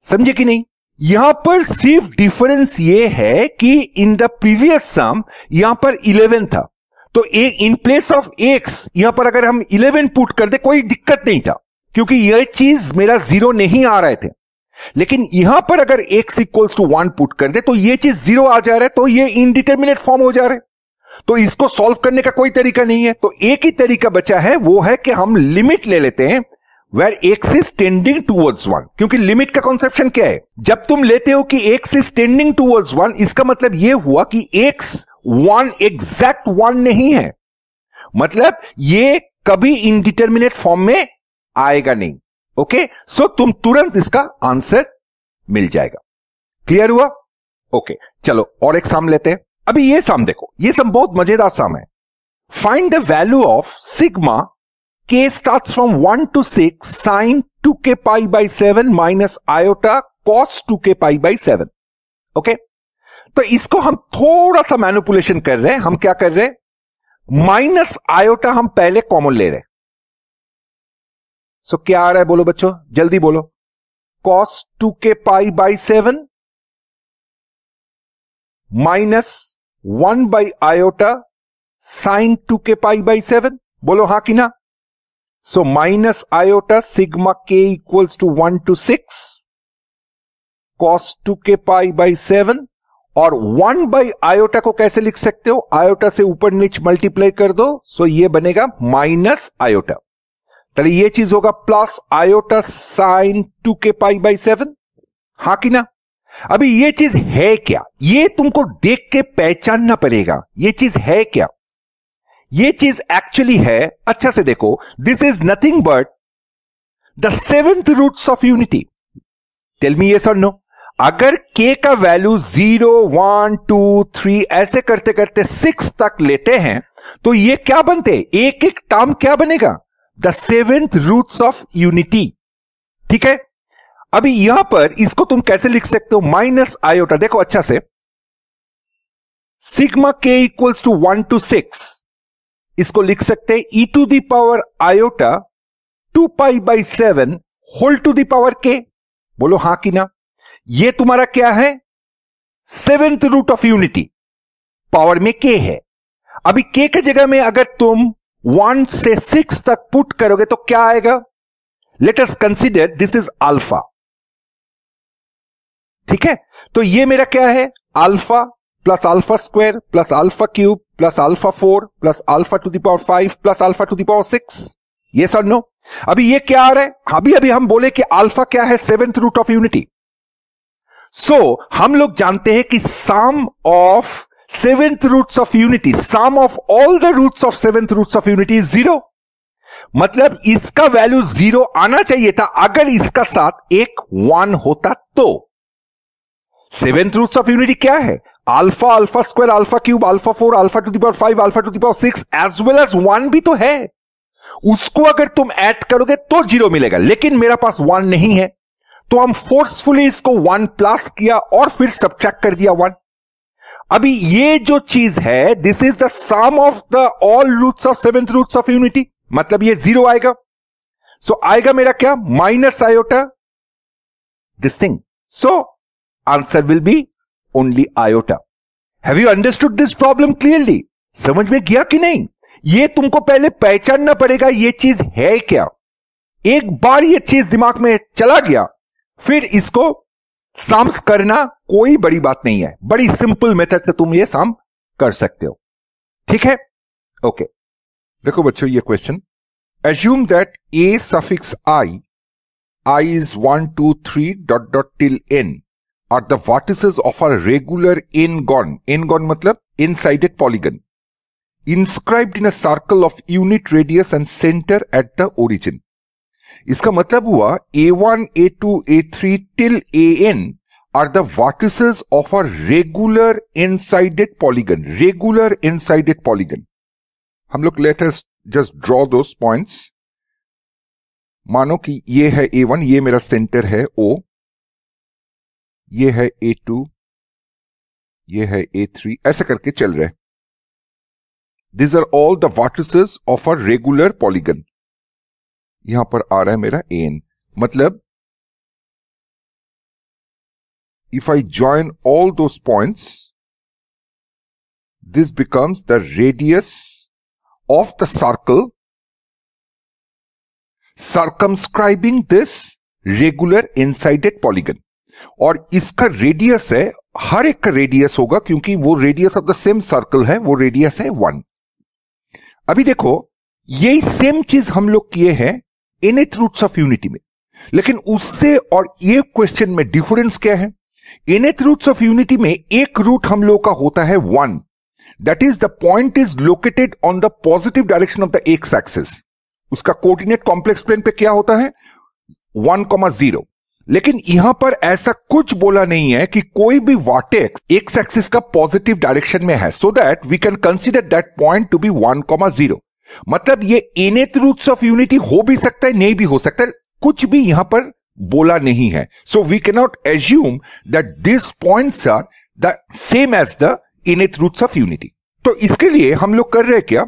समझे कि नहीं यहां पर सिर्फ डिफरेंस ये है कि इन द प्रीवियस सम यहां पर इलेवन था तो A in place of x यहां पर अगर हम इलेवन पुट कर दे कोई दिक्कत नहीं था क्योंकि यह चीज मेरा जीरो नहीं आ रहे थे लेकिन यहां पर अगर x equals to one put कर दे तो यह चीज जीरो आ जा रहा है तो ये इनडिटर्मिनेट फॉर्म हो जा रहा है तो इसको सॉल्व करने का कोई तरीका नहीं है तो एक ही तरीका बचा है वो है कि हम लिमिट ले लेते हैं where x is tending towards one क्योंकि लिमिट का कॉन्सेप्शन क्या है जब तुम लेते हो कि x is tending towards one इसका मतलब यह हुआ कि एक्स वन एग्जैक्ट वन नहीं है मतलब ये कभी इनडिटर्मिनेट फॉर्म में आएगा नहीं ओके सो so, तुम तुरंत इसका आंसर मिल जाएगा क्लियर हुआ ओके okay, चलो और एक साम लेते हैं अभी ये साम देखो ये सब बहुत मजेदार साम है find the value of sigma k start from one to six sine two k pi by seven minus iota cos two k pi by seven okay तो इसको हम थोड़ा सा मैनिपुलेशन कर रहे हैं हम क्या कर रहे हैं माइनस आयोटा हम पहले कॉमन ले रहे हैं सो क्या आ रहा है बोलो बच्चों जल्दी बोलो cos two k pi by seven minus one by iota sine two k pi by seven बोलो हां कि ना so minus iota sigma k equals to one to six cos two k pi by seven और one by iota को कैसे लिख सकते हो आयोटा से ऊपर नीच मल्टीप्लाई कर दो सो ये बनेगा माइनस आयोटा তাহলে ये चीज होगा plus iota sine two k pi by seven हा कि ना अभी ये चीज है क्या ये तुमको देख के पहचानना पड़ेगा ये चीज है क्या ये चीज एक्चुअली है अच्छा से देखो this is nothing but the seventh roots of unity tell me ये सर नो अगर के का value zero one two three ऐसे करते करते सिक्स तक लेते हैं तो ये क्या बनते एक एक टर्म क्या बनेगा the seventh roots of unity ठीक है अभी यहां पर इसको तुम कैसे लिख सकते हो माइनस आयोटा देखो अच्छा से sigma k equals to one to six इसको लिख सकते हैं e to the power iota two pi by seven whole to the power k बोलो हां कि ना ये तुम्हारा क्या है seventh root of unity power में के है अभी के के जगह में अगर तुम वन से सिक्स तक पुट करोगे तो क्या आएगा let's consider this is alpha ठीक है तो ये मेरा क्या है alpha plus alpha square plus alpha cube plus alpha four plus alpha to the power five plus alpha to the power six yes sir no अभी ये क्या आ रहा है अभी अभी हम बोले कि अल्फा क्या है seventh root of unity so हम लोग जानते हैं कि sum of seventh roots of unity sum of all the roots of seventh roots of unity is zero मतलब इसका वैल्यू जीरो आना चाहिए था अगर इसका साथ एक वन होता तो सेवेंथ रूट्स ऑफ यूनिटी क्या है alpha alpha square alpha cube alpha four alpha to the power five alpha to the power six as well as one भी तो है उसको अगर तुम ऐड करोगे तो जीरो मिलेगा लेकिन मेरा पास वन नहीं है तो हम फोर्सफुली इसको वन प्लस किया और फिर सब्ट्रैक्ट कर दिया वन अभी ये जो चीज है this is the sum of the all roots of seventh roots of unity मतलब ये जीरो आएगा सो so, आएगा मेरा क्या minus iota this thing so answer will be only iota have you understood this problem clearly समझ में गया कि नहीं ये तुमको पहले पहचानना पड़ेगा ये चीज है क्या एक बार ये चीज दिमाग में चला गया फिर इसको साम्स करना कोई बड़ी बात नहीं है बड़ी सिंपल मेथड से तुम ये साम कर सकते हो ठीक है ओके देखो बच्चों ये question assume that A suffix i i is one two three dot dot till n are the vertices of are regular n gon n gon मतलब n sided polygon inscribe in a circle of unit radius and centre at the origin इसका मतलब हुआ A one A two A three till A n are of vertices regular n sided insided regular n sided polygon हम लोग latest just draw दो points मानो कि ये है ए वन ये मेरा सेंटर है ओ ये है ए टू ये है ए थ्री ऐसे करके चल रहे these are all the vertices of a regular polygon यहां पर आ रहा है मेरा एन मतलब if I join all those points this becomes the radius of the circle circumscribing this regular n sided polygon और इसका रेडियस है हर एक का रेडियस होगा क्योंकि वो radius of the same circle है वो रेडियस है वन अभी देखो यही सेम चीज हम लोग किए हैं nth roots of unity में लेकिन उससे और ये क्वेश्चन में डिफरेंस क्या है nth roots of unity में एक रूट हम लोगों का होता है one that is the point is located on the positive direction of the x axis उसका कोऑर्डिनेट कॉम्प्लेक्स प्लेन पे क्या होता है वन कॉमा जीरो लेकिन यहां पर ऐसा कुछ बोला नहीं है कि कोई भी वाटेक्स एक्स एक्सिस का पॉजिटिव डायरेक्शन में है so that we can consider that point to be one comma zero मतलब ये इनेट रूट्स ऑफ यूनिटी हो भी सकता है नहीं भी हो सकता है कुछ भी यहां पर बोला नहीं है so we cannot assume that this points are the same as the nth roots of unity तो इसके लिए हम लोग कर रहे क्या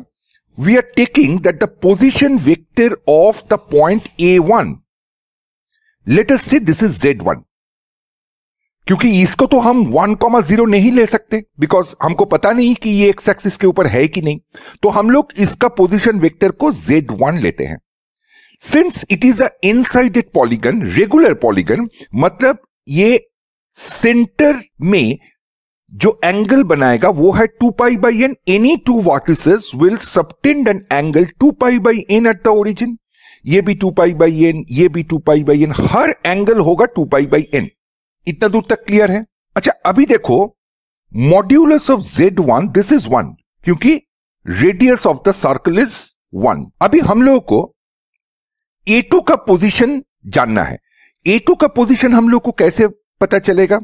we are taking that the position vector of the point A one let us say this is Z one क्योंकि इसको तो हम वन जीरो नहीं ले सकते बिकॉज हमको पता नहीं कि ये एक्स एक्सिस के ऊपर है कि नहीं तो हम लोग इसका पोजिशन वेक्टर को जेड वन लेते हैं since it is a n sided polygon regular polygon मतलब ये सेंटर में जो एंगल बनाएगा वो है two pi by n any two vertices will subtend an angle two pi by n at the origin ये भी टू पाई बाई एन ये भी टू पाई बाई एन हर एंगल होगा टू पाई बाई एन इतना दूर तक clear है अच्छा अभी देखो modulus of Z one this is one क्योंकि radius of the circle is one अभी हम लोगों को ए टू का पोजिशन जानना है ए टू का पोजिशन हम लोग को कैसे पता चलेगा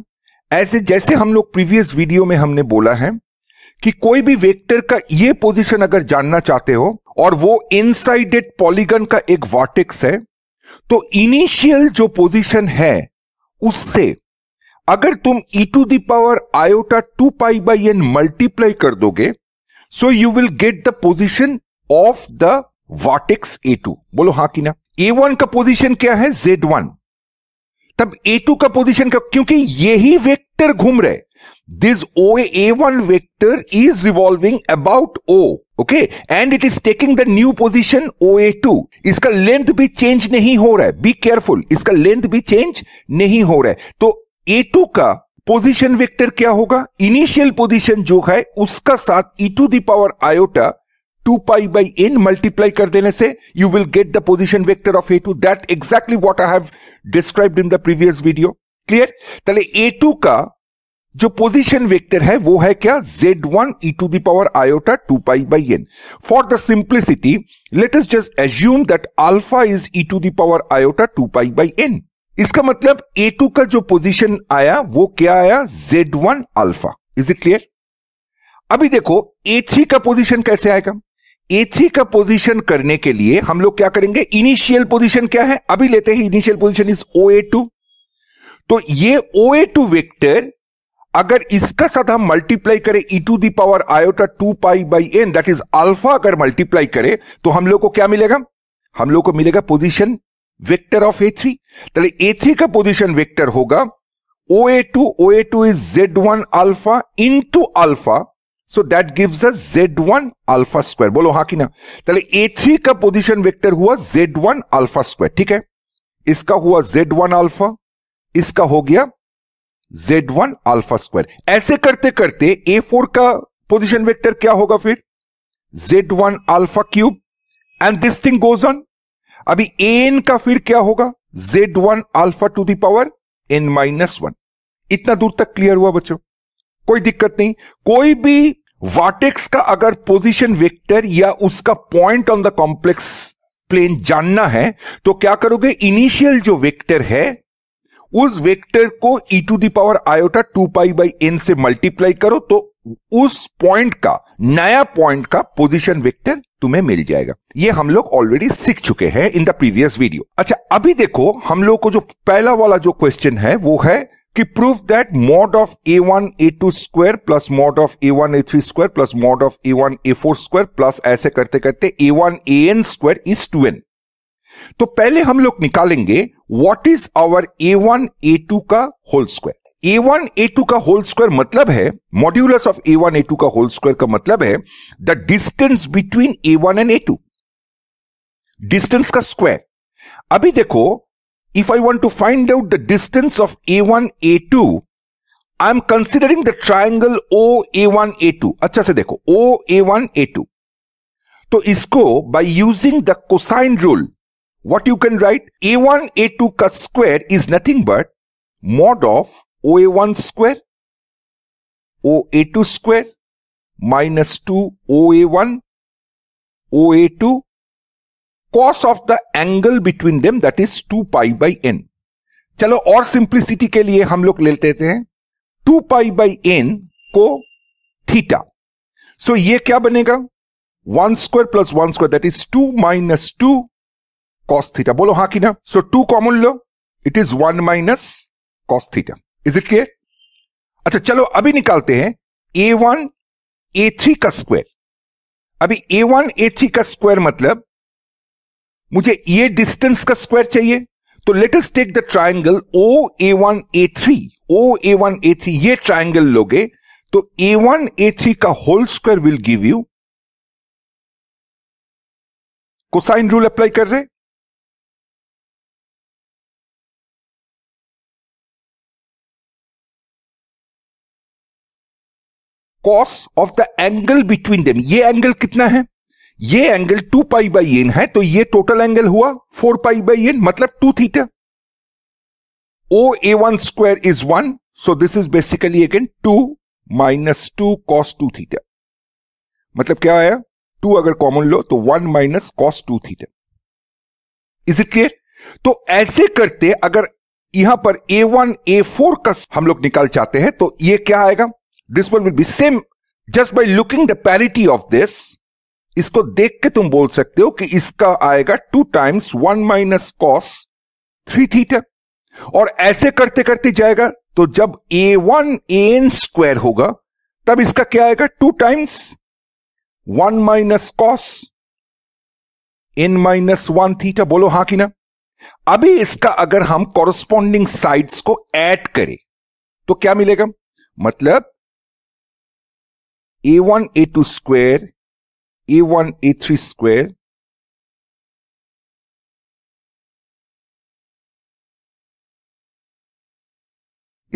ऐसे जैसे हम लोग प्रीवियस वीडियो में हमने बोला है कि कोई भी वेक्टर का ये पोजीशन अगर जानना चाहते हो और वो इनसाइडेड पॉलीगन का एक वॉटिक्स है तो इनिशियल जो पोजीशन है उससे अगर तुम e to the power iota two pi by n multiply कर दोगे so you will get the position of the vertex A two बोलो हा कि ना ए वन का पोजिशन क्या है जेड वन तब ए टू का पोजिशन क्या क्योंकि यही वेक्टर घूम रहे this O A one vector is revolving about O okay and it is taking the new position O A two इसका लेंथ भी चेंज नहीं हो रहा है बी केयरफुल इसका लेंथ भी चेंज नहीं हो रहा है तो ए टू का पोजीशन वेक्टर क्या होगा इनिशियल पोजीशन जो है उसका साथ e to the power iota two pi by n multiply कर देने से you will get the position vector of A two that exactly what I have described in the previous video clear तले A two का जो position vector है वो है क्या z one e to the power iota two pi by n for the simplicity let is just assume that alpha is e to the power iota two pi by n इसका मतलब ए two का जो position आया वो क्या आया z one alpha is it clear अभी देखो थ्री का पोजीशन कैसे आएगा थ्री का पोजीशन करने के लिए हम लोग क्या करेंगे इनिशियल पोजीशन क्या है अभी लेते हैं initial position is O A two तो ये ओ ए टू वेक्टर अगर इसका साथ हम मल्टीप्लाई करें e to the power iota two pi by n that is alpha अगर मल्टीप्लाई करें तो हम लोग को क्या मिलेगा हम लोग को मिलेगा position vector of A three A three का पोजिशन वेक्टर होगा O A two O A two is Z one alpha into alpha so that gives a Z one alpha square बोलो हाँ कि ना तले ए थ्री का position vector हुआ Z one alpha square ठीक है इसका हुआ जेड वन अल्फा इसका हो गया जेड वन अल्फा स्क्वायर ऐसे करते करते ए फोर का पोजिशन वेक्टर क्या होगा फिर z one alpha cube and this thing goes on अभी एन का फिर क्या होगा z one alpha to the power N minus one इतना दूर तक क्लियर हुआ बच्चों कोई दिक्कत नहीं कोई भी वाटेक्स का अगर पोजीशन वेक्टर या उसका point on the complex plane जानना है तो क्या करोगे इनिशियल जो वेक्टर है उस वेक्टर को e to the power iota two pi by n से मल्टीप्लाई करो तो उस पॉइंट का नया पॉइंट का पोजीशन वेक्टर तुम्हें मिल जाएगा ये हम लोग ऑलरेडी सीख चुके हैं इन द प्रीवियस वीडियो अच्छा अभी देखो हम लोग को जो पहला वाला जो क्वेश्चन है वो है कि proof that mod of A one A two square plus mod of A one A three square plus mod of A one A four square plus ऐसे करते करते A one A n square is two n तो पहले हम लोग निकालेंगे what is our A one A two का whole square A one A two का होल स्क्वायर मतलब है modulus of A one A two का होल स्क्वायर का मतलब है the distance between A one and A two distance का square अभी देखो if I want to find out the distance of A one A two I am considering the triangle O A one A two अच्छा से देखो ओ A one A two तो इसको by using the cosine rule what you can write A one A two का square is nothing but mod of A A one square square O two minus two O A one O A two cos of the angle between them that is two pi by n चलो और simplicity के लिए हम लोग ले लेते हैं two pi by n को थीटा सो so ये क्या बनेगा one square plus one square that is two minus two cos theta बोलो हाँ कि ना सो टू कॉमन लो it is one minus cos theta is it clear अच्छा चलो अभी निकालते हैं ए वन ए थ्री का स्क्वायर अभी ए वन ए थ्री का स्क्वायर मतलब मुझे ये डिस्टेंस का स्क्वायर चाहिए तो latus take the triangle O A one A three O A one A three ये ट्राइंगल लोगे तो ए वन ए थ्री का whole square will give you cosine rule apply कर रहे cos of the angle between them ये angle कितना है ये angle two pi by n है तो ये टोटल एंगल हुआ फोर पाई बाई एन मतलब two theta O A one square is one so this is basically again two minus two cos two theta मतलब क्या आया टू अगर common लो तो one minus cos two theta is it clear तो ऐसे करते अगर यहां पर ए वन ए फोर का हम लोग निकाल चाहते हैं तो ये क्या आएगा this one will be same just by looking the parity of this इसको देख के तुम बोल सकते हो कि इसका आएगा two times one minus cos three theta और ऐसे करते करते जाएगा तो जब A one A n square होगा तब इसका क्या आएगा two times one minus cos n minus one theta बोलो हां कि ना अभी इसका अगर हम कॉरस्पॉन्डिंग साइड्स को ऐड करें तो क्या मिलेगा मतलब A A one two square A one A three square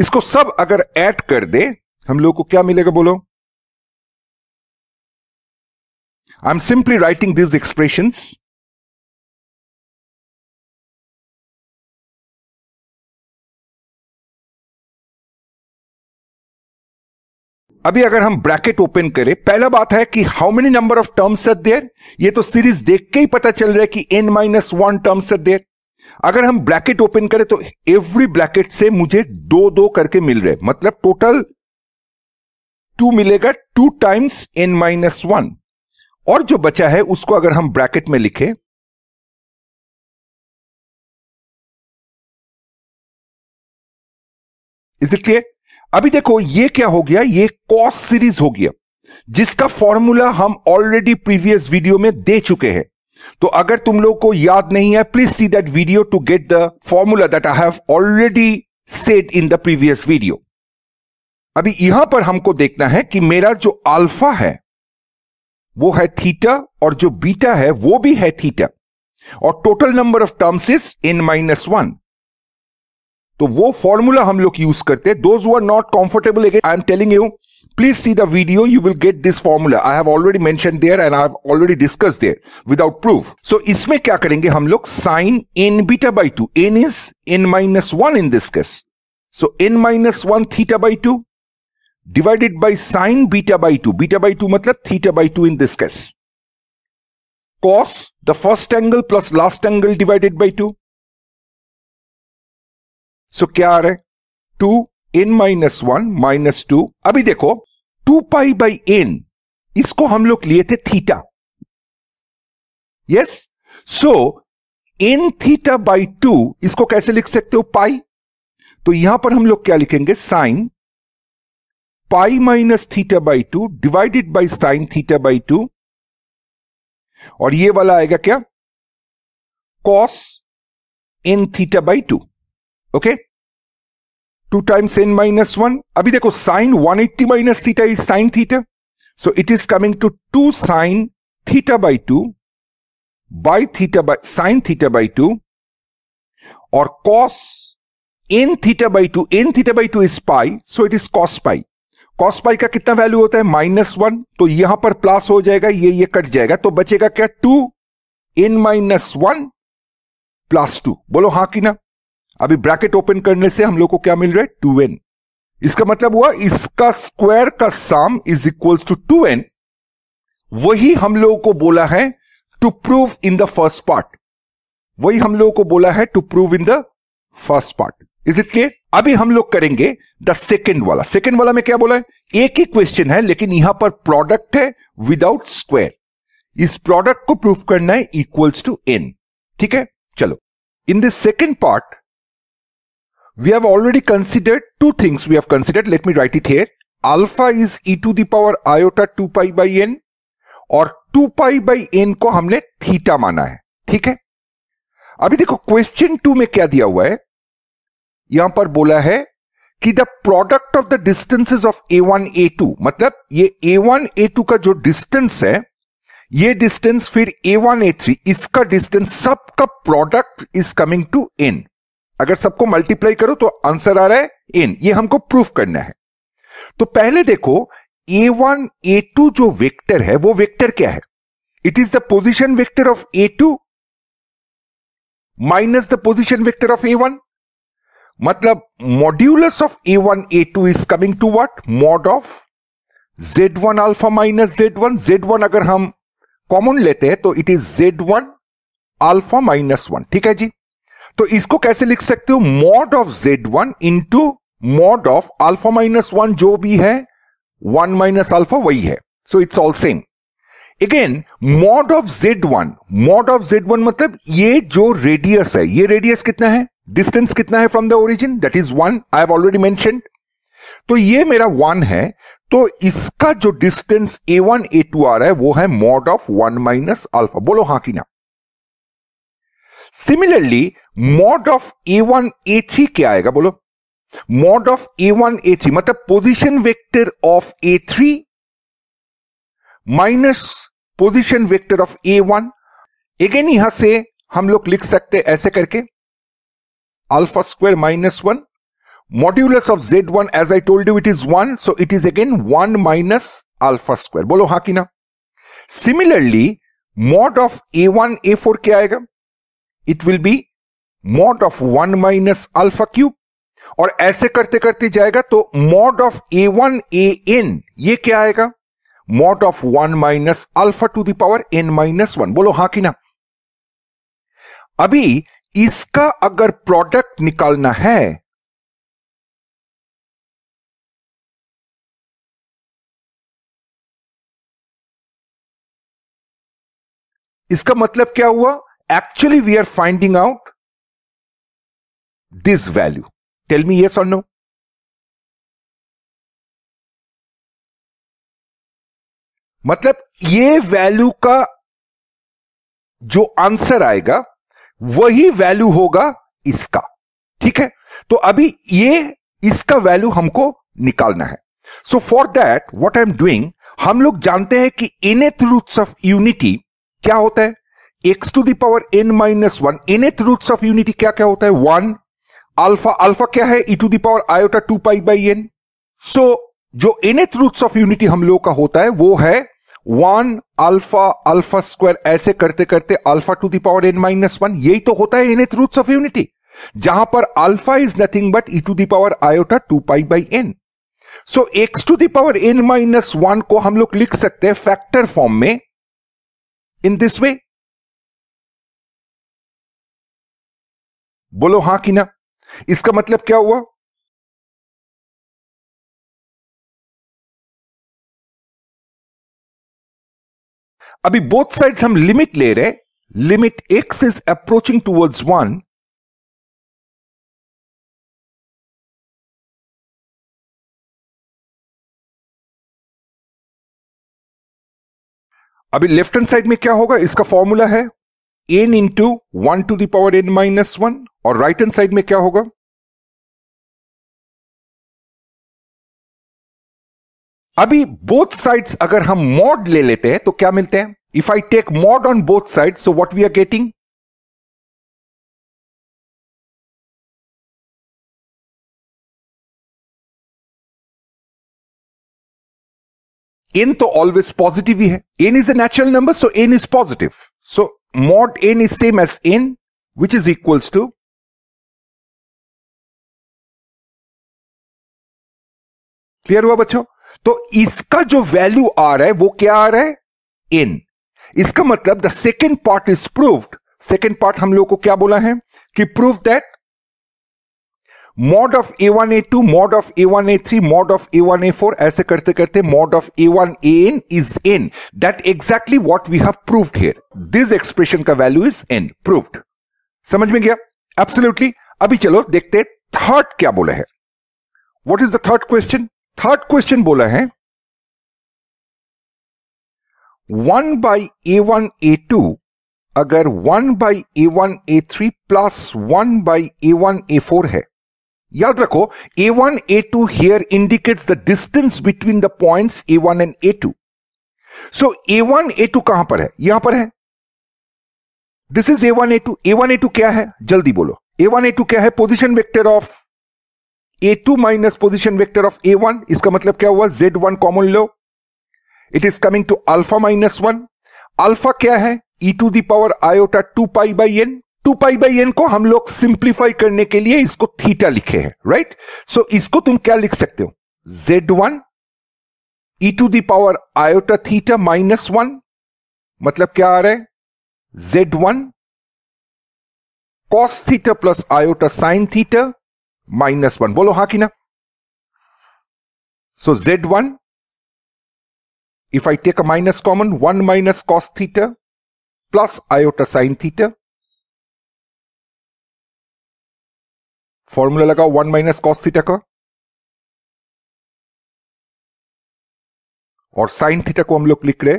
इसको सब अगर ऐड कर दे हम लोग को क्या मिलेगा बोलो I am simply writing this expressions अभी अगर हम ब्रैकेट ओपन करें पहला बात है कि how many number of terms are there ये तो सीरीज देख के ही पता चल रहा है कि n minus one terms are there अगर हम ब्रैकेट ओपन करें तो एवरी ब्रैकेट से मुझे दो दो करके मिल रहे मतलब टोटल टू मिलेगा two times n minus one और जो बचा है उसको अगर हम ब्रैकेट में लिखे इज इट क्लियर अभी देखो ये क्या हो गया ये कॉस्ट सीरीज हो गया जिसका फॉर्मूला हम ऑलरेडी प्रीवियस वीडियो में दे चुके हैं तो अगर तुम लोग को याद नहीं है please see that video to get the formula that I have already set in the previous video अभी यहां पर हमको देखना है कि मेरा जो अल्फा है वो है थीटा और जो बीटा है वो भी है थीटा और total number of terms is n minus one तो वो फॉर्मूला हम लोग यूज करते हैं those are not comfortable again I am telling you please see the video you will get this formula I have already mention there and I have already discuss there without proof so इसमें क्या करेंगे हम लोग sine n beta by two n is n minus one in this case so n minus one theta by two divided by sine beta by two beta by two मतलब theta by two in this case cos the first angle plus last angle divided by two so so, क्या आ रहा है two n minus one minus two अभी देखो to pi by n इसको हम लोग लिए थे theta yes so n theta by two इसको कैसे लिख सकते हो पाई तो यहां पर हम लोग क्या लिखेंगे sine pi minus theta by two divided by sine theta by two और ये वाला आएगा क्या cos n theta by two okay two times n minus one अभी देखो sine one eighty minus theta is sine theta so it is coming to two sine theta by two by theta by sine theta by two और cos n theta by two n theta by two is pi so it is cos pi cos pi का कितना value होता है minus one तो यहां पर plus हो जाएगा ये ये कट जाएगा तो बचेगा क्या two n minus one plus two बोलो हां कि ना अभी ब्रैकेट ओपन करने से हम लोग को क्या मिल रहा है टू एन इसका मतलब हुआ इसका स्क्वायर का sum is equals to two n वही हम लोगों को बोला है to prove in the first part वही हम लोगों को बोला है to prove in the first part is it clear अभी हम लोग करेंगे द सेकेंड वाला सेकेंड वाला में क्या बोला है एक ही क्वेश्चन है लेकिन यहां पर प्रोडक्ट है विदाउट स्क्वायर इस प्रोडक्ट को प्रूव करना है इक्वल्स टू एन ठीक है चलो in the second part we have already considered two things we have considered. Let me write it here. Alpha is e to the power iota 2 pi by n और 2 पाई by n को हमने theta माना है ठीक है अभी देखो question to में क्या दिया हुआ है यहां पर बोला है कि the product of the distances of A one A two मतलब ये ए वन ए टू का जो डिस्टेंस है ये डिस्टेंस फिर ए वन ए थ्री इसका डिस्टेंस सबका product is coming to n अगर सबको मल्टीप्लाई करो तो आंसर आ रहा है इन ये हमको प्रूफ करना है तो पहले देखो ए वन ए टू जो वेक्टर है वो वेक्टर क्या है it is the position vector of A two minus the position vector of A one मतलब modulus of A one A two is coming to what mod of Z one alpha minus z one z one अगर हम common लेते हैं तो it is Z one alpha minus one ठीक है जी तो इसको कैसे लिख सकते हो mod of Z one into mod of alpha minus one जो भी है वन माइनस अल्फा वही है so it's all same again mod of Z one mod of Z one मतलब ये जो रेडियस है ये रेडियस कितना है डिस्टेंस कितना है from the origin that is one I have already mention तो ये मेरा वन है तो इसका जो distance A one A two आ रहा है वो है mod of one minus alpha बोलो हाँ की ना similarly mod of A one A three क्या आएगा बोलो mod of A one A three मतलब position vector of A three minus position vector of A one again यहां से हम लोग लिख सकते ऐसे करके alpha square minus one modulus of Z one as I told you it is one so it is again one minus alpha square बोलो हा कि ना similarly mod of A one A four क्या आएगा it will be mod of one minus alpha cube और ऐसे करते करते जाएगा तो mod of A one A n ये क्या आएगा mod of one minus alpha to the power N minus one बोलो हां कि ना अभी इसका अगर प्रोडक्ट निकालना है इसका मतलब क्या हुआ actually we are finding out this value? Tell me yes or no. मतलब ये वैल्यू का जो आंसर आएगा वही वैल्यू होगा इसका ठीक है तो अभी ये इसका वैल्यू हमको निकालना है so for that what I am doing हम लोग जानते हैं कि एथ रूट्स ऑफ यूनिटी क्या होता है x to the power N minus one nth roots of unity क्या क्या होता है वन अल्फा अल्फा क्या है e to the power iota two pi by n so जो एनएथ रूट्स ऑफ यूनिटी हम लोग का होता है वो है वन अल्फा अल्फा स्क्वायर ऐसे करते करते alpha to power N minus one यही तो होता है एनएथ रूट्स ऑफ यूनिटी जहां पर alpha is nothing but e to power iota two pi by n so x to the power N minus one को हम लोग लिख सकते हैं फैक्टर फॉर्म में इन दिस वे बोलो हां कि ना इसका मतलब क्या हुआ अभी बोथ साइड्स हम लिमिट ले रहे limit x is approaching towards one अभी लेफ्ट हैंड साइड में क्या होगा इसका फॉर्मूला है n into one to the power N minus one और राइट हैंड साइड में क्या होगा अभी बोथ साइड्स अगर हम मॉड ले लेते हैं तो क्या मिलते हैं if I take mod on both side so what we are getting n तो ऑलवेज पॉजिटिव ही है n is a natural number so n is positive so mod n is same as n which is equals to clear हुआ बच्चों तो इसका जो value आ रहा है वो क्या आ रहा है एन इसका मतलब the second part is proved second part हम लोग को क्या बोला है कि prove that mod of A one A two mod of A one A three mod of A one A four ऐसे करते करते mod of A one A n is n that exactly what we have proved here this expression का value is n proved समझ में गया absolutely अभी चलो देखते थर्ड क्या बोला है what is the third question third question बोला है one by a one A two अगर one by a one A three plus one by a one A four है याद रखो a A one two here the distance between the point A one and A two so a one A two कहां पर है यहां पर है this is a one A two क्या है जल्दी बोलो ए वन ए टू क्या है position vector of A two minus position vector of A one इसका मतलब क्या हुआ जेड वन कॉमन लो it is coming to alpha minus one alpha क्या है e to the power iota two pi by n two pi by n को हम लोग सिंप्लीफाई करने के लिए इसको थीटा लिखे हैं राइट सो इसको तुम क्या लिख सकते हो z one e to the power iota theta minus one मतलब क्या आ रहा है z one cos theta plus iota sine theta minus one बोलो हा कि ना so z one if I take a minus common one minus cos theta plus iota sine theta formula लगाओ वन माइनस कॉस थीटा का और sign theta को हम लोग लिख रहे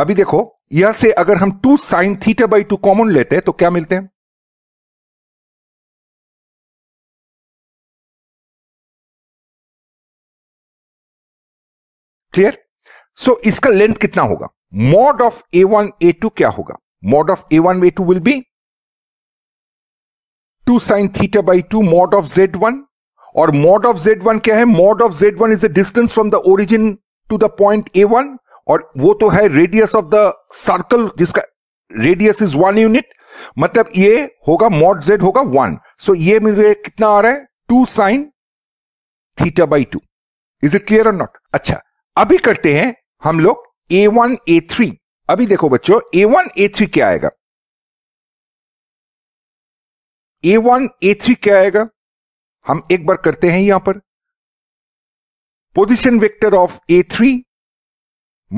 अभी देखो यह से अगर हम two sine theta by two common लेते हैं तो क्या मिलते हैं क्लियर सो so, इसका लेंथ कितना होगा mod of A one A two क्या होगा mod of a1 a2 will be 2 sin theta by 2 mod of z1 और mod of z1 क्या है mod of z1 is the distance from the origin to the point a1 और वो तो है radius of the circle जिसका radius is one unit मतलब ये होगा मॉड जेड होगा वन सो so ये मुझे कितना आ रहा है two sine theta by two is it clear और नॉट अच्छा अभी करते हैं हम लोग ए वन ए थ्री अभी देखो बच्चों ए वन ए थ्री क्या आएगा ए वन ए थ्री क्या आएगा हम एक बार करते हैं यहां पर position vector of A three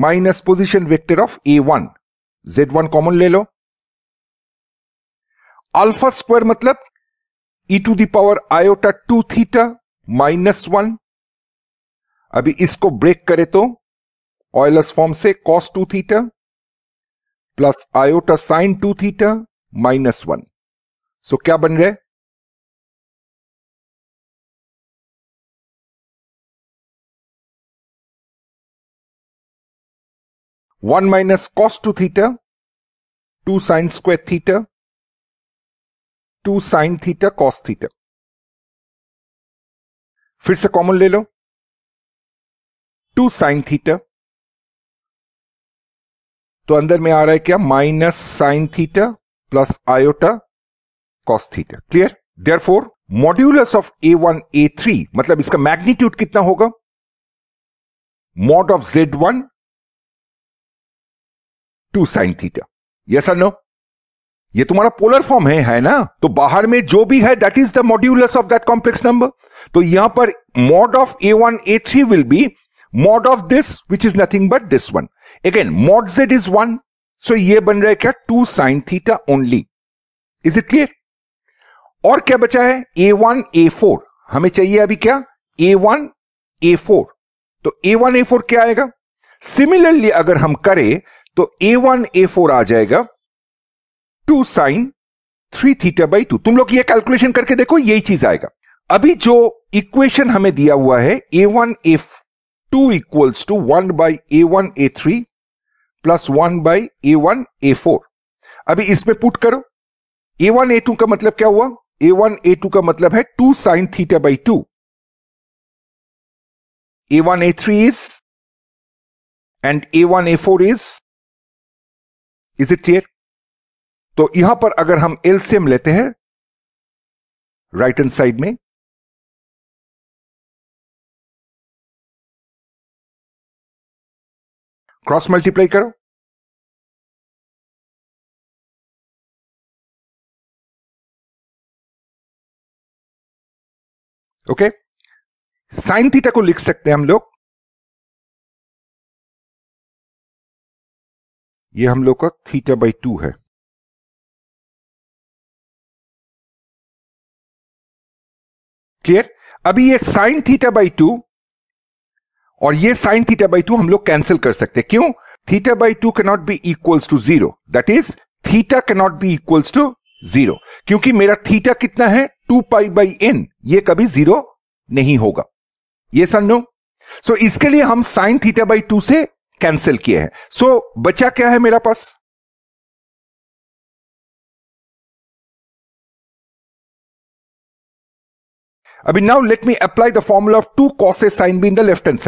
minus position vector of A one z one common ले लो अल्फा स्क्वायर मतलब e to the power iota two theta minus one अभी इसको ब्रेक करे तो ऑयलस फॉर्म से cos two theta plus iota sine two theta minus one so क्या बन रहा है one minus cos two theta two sine square theta two sine theta cos theta फिर से कॉमन ले लो टू साइन थीटा तो अंदर में आ रहा है क्या minus sine theta plus iota cos theta clear therefore modulus of A one A three मतलब इसका मैग्नीट्यूड कितना होगा mod of Z one two sine theta yes no ये तुम्हारा पोलर फॉर्म है है ना तो बाहर में जो भी है that is the modulus of that complex number तो यहां पर mod of A one A three will be mod of this which is nothing but this one again mod z is one so ये बन रहा है क्या two sine theta only is it clear और क्या बचा है ए वन ए फोर हमें चाहिए अभी क्या ए वन ए फोर तो ए वन ए फोर क्या आएगा सिमिलरली अगर हम करें तो ए वन ए फोर आ जाएगा two sine three theta by two तुम लोग ये कैलकुलेशन करके देखो यही चीज आएगा अभी जो इक्वेशन हमें दिया हुआ है a one A two equals to one by a one A three plus one by a one A four अभी इसमें पुट करो ए वन ए टू का मतलब क्या हुआ ए वन ए टू का मतलब है two sine theta by two a one A three is and a one A four is is it clear तो यहां पर अगर हम एलसीएम लेते हैं राइट हैंड साइड में क्रॉस मल्टीप्लाई करो ओके साइन थीटा को लिख सकते हैं हम लोग ये हम लोग का थीटा बाई टू है क्लियर अभी ये साइन थीटा बाई टू और ये साइन थीटा बाई टू हम लोग कैंसिल कर सकते हैं क्यों theta by two cannot be equals to zero that is theta cannot be equals to zero क्योंकि मेरा थीटा कितना है टू पाई बाई एन ये कभी जीरो नहीं होगा ये समझो सो इसके लिए हम साइन थीटा बाई टू से कैंसिल किए हैं सो so, बचा क्या है मेरा पास अभी now let me apply the the formula of 2 cos A sine B in the left hand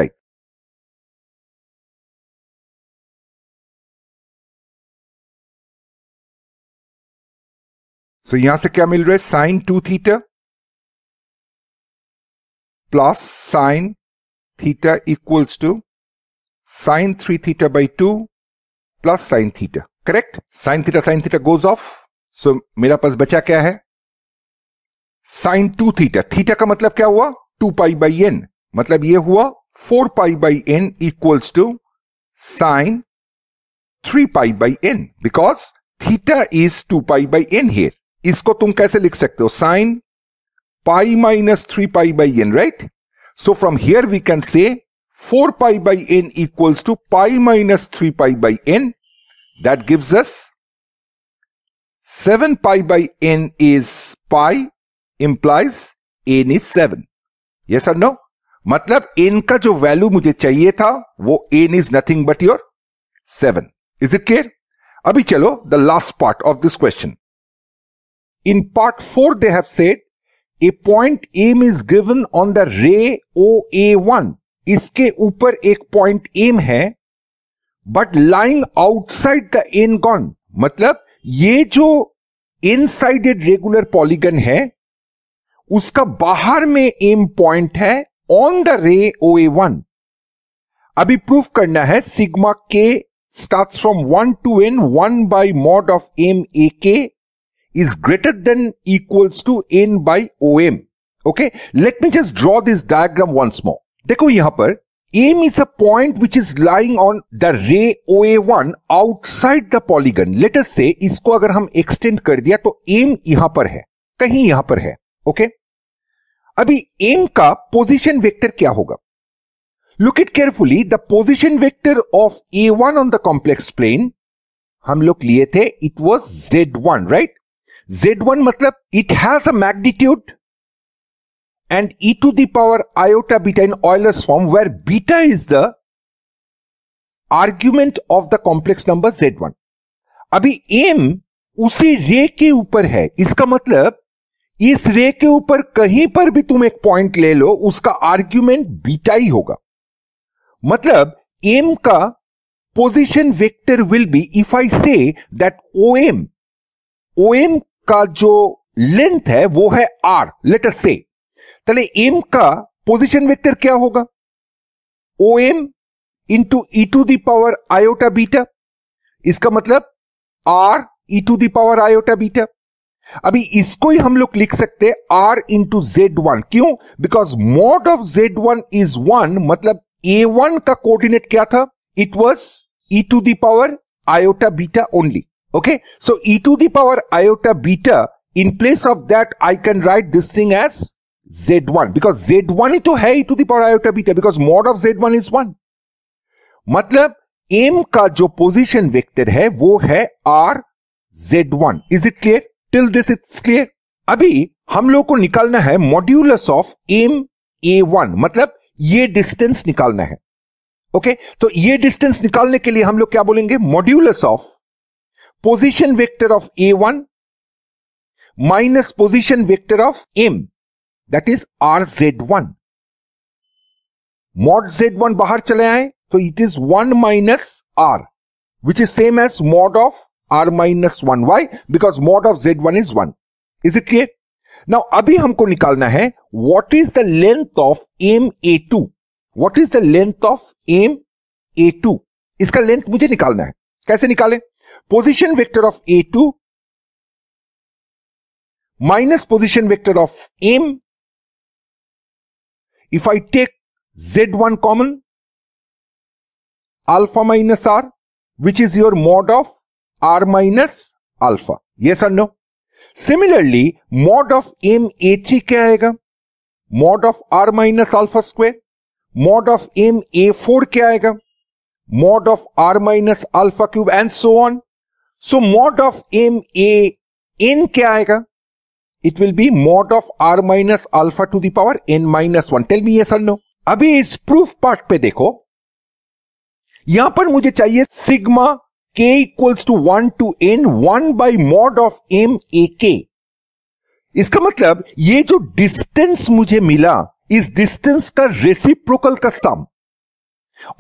so यहां से क्या मिल रहा है sine two theta plus sine theta equals to sine three theta by two plus sine theta correct sine theta sine theta goes off so मेरा पास बचा क्या है साइन टू थीटा थीटा का मतलब क्या हुआ टू पाई बाई एन मतलब ये हुआ four pi by n equals to sine three pi by n because theta is two pi by n here इसको तुम कैसे लिख सकते हो sine pi minus three pi by n right so from here we can say four pi by n equals to pi minus three pi by n that gives us seven pi by n is pi implies n is seven ये sir no मतलब n का जो value मुझे चाहिए था वो n is nothing but your seven is it clear अभी चलो the last part of this question in part four they have said a point M is given on the ray O A one इसके ऊपर एक point M है but lying outside the n gon मतलब ये जो इन sided regular polygon है उसका बाहर में एम पॉइंट है on the ray O A one अभी प्रूफ करना है sigma k start from one to N one by mod of M A k is greater than equals to n by O M okay let me just draw this diagram once more देखो यहां पर M is a point which is lying on the ray O A one outside the polygon later से इसको अगर हम extend कर दिया तो एम यहां पर है कहीं यहां पर है ओके अभी एम का पोजीशन वेक्टर क्या होगा look it carefully the position vector of A one on the complex plane हम लोग लिए थे it was z one right z one मतलब it has a magnitude and e to the power iota beta in Euler's form where beta is the argument of the complex number z one अभी M उसी ray के ऊपर है इसका मतलब इस रे के ऊपर कहीं पर भी तुम एक पॉइंट ले लो उसका आर्ग्यूमेंट बीटा ही होगा मतलब एम का position vector will be if I say that O M O M का जो लेंथ है वो है आर लेट अस से तले एम का पोजीशन वेक्टर क्या होगा O M into e to the power iota beta इसका मतलब r e to the power iota beta अभी इसको ही हम लोग लिख सकते हैं आर इंटू जेड वन क्यों because mod of Z one is one मतलब ए वन का कोऑर्डिनेट क्या था it was e to the power iota beta only okay so e to power iota beta in place of that I can write this thing as z one because z one ही तो है e to power iota beta because mod of Z one is one मतलब M का जो position vector है वो है r Z one is it clear till this it's clear अभी हम लोग को निकालना है modulus of M A one मतलब ये डिस्टेंस निकालना है ओके okay? तो ये डिस्टेंस निकालने के लिए हम लोग क्या बोलेंगे modulus of position vector of A one minus position vector of M that is R Z one mod Z one बाहर चले आए तो it is one minus R which is same as mod of R minus one why because mod of Z one is one is it clear now अभी हमको निकालना है what is the length of M A two what is the length of M A two इसका length मुझे निकालना है कैसे निकालें position vector of A two minus position vector of M if I take Z one common alpha minus R which is your mod of R minus alpha ये सन्नो similarly mod of M A three क्या आएगा mod of R minus alpha square mod of M A four क्या आएगा mod of R minus alpha cube and so on so mod of M A N क्या आएगा it will be mod of R minus alpha to the power N minus one tell me ये sir अभी इस proof part पे देखो यहां पर मुझे चाहिए sigma k equals to one to N one by mod of M A K इसका मतलब ये जो डिस्टेंस मुझे मिला इस डिस्टेंस का रेसिप्रोकल का सम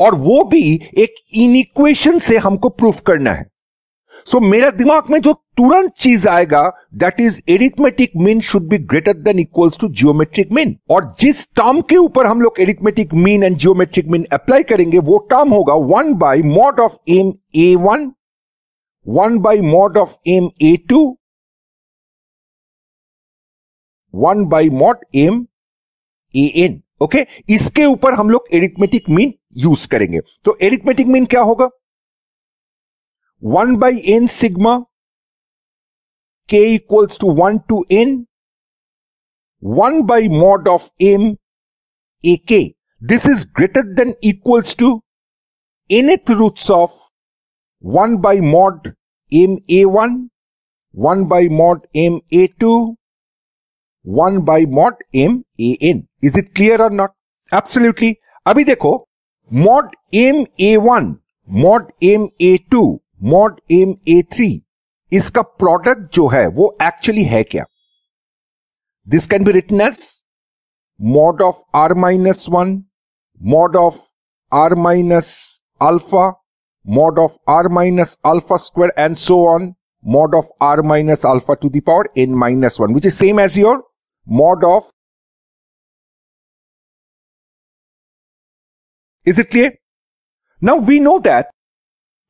और वो भी एक इनिक्वेशन से हमको प्रूफ करना है सो so, मेरा दिमाग में जो तुरंत चीज आएगा that is arithmetic mean should be greater than equals to geometric mean और जिस टर्म के ऊपर हम लोग arithmetic mean and geometric mean apply करेंगे वो टर्म होगा one by mod of M A one one by mod of M A two one by mod M A N okay इसके ऊपर हम लोग एरिथमेटिक मीन यूज करेंगे तो arithmetic mean क्या होगा 1 by n sigma k equals to 1 to n 1 by mod of m ak. This is greater than equals to nth roots of 1 by mod ma1, 1 by mod ma2, 1 by mod man. Is it clear or not? Absolutely. अभी देखो mod ma1, mod ma2, mod M A three इसका product जो है वो actually है क्या this can be written as mod of R minus one mod of R minus alpha mod of R minus alpha square and so on mod of R minus alpha to the power N minus one which is same as your mod of is it clear now we know that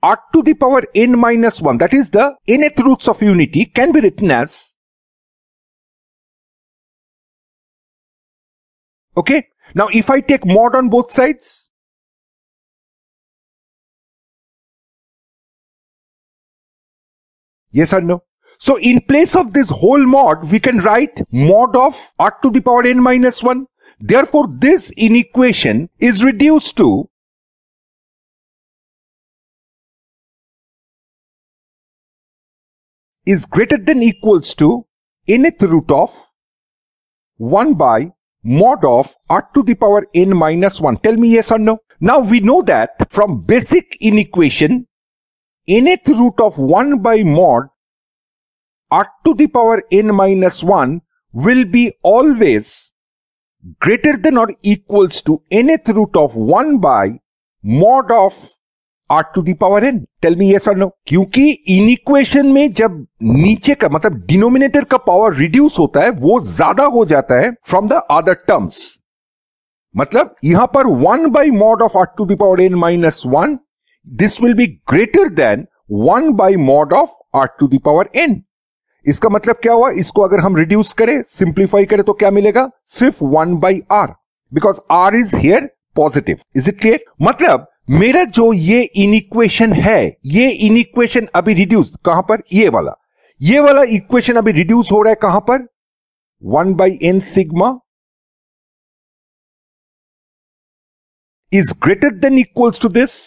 r to the power n minus 1, that is the nth roots of unity, can be written as Okay. Now, if I take mod on both sides, yes or no? So, in place of this whole mod, we can write mod of r to the power n minus 1. Therefore, this inequation is reduced to is greater than equals to nth root of 1 by mod of r to the power n minus 1. Tell me yes or no. Now we know that from basic inequation, nth root of 1 by mod r to the power n minus 1 will be always greater than or equals to nth root of 1 by mod of आठ to the power N tell me yes or no क्योंकि in equation में जब नीचे का मतलब denominator का power reduce होता है वो ज्यादा हो जाता है फ्रॉम द अदर टर्म्स मतलब यहां पर वन बाई मॉड ऑफ आठ to the power N minus one this will be greater than one by mod of आठ टू दी पावर एन इसका मतलब क्या हुआ इसको अगर हम रिड्यूस करें सिंप्लीफाई करें तो क्या मिलेगा सिर्फ one by R because R is here positive is it clear मतलब मेरा जो ये इनिक्वेशन है ये इनिक्वेशन अभी रिड्यूस कहां पर ये वाला ये वाला इक्वेशन अभी रिड्यूस हो रहा है कहां पर one by N sigma is greater than equals to this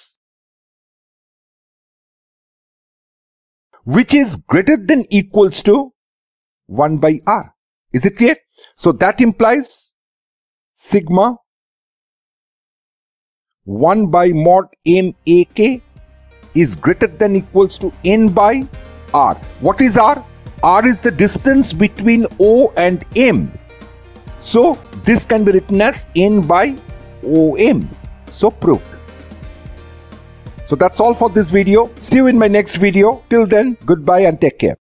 which is greater than equals to one by R is it clear so that implies sigma 1 by mod n a k is greater than equals to n by r. What is r? r is the distance between O and m. So this can be written as n by om. So proved. So that's all for this video. See you in my next video. Till then, goodbye and take care.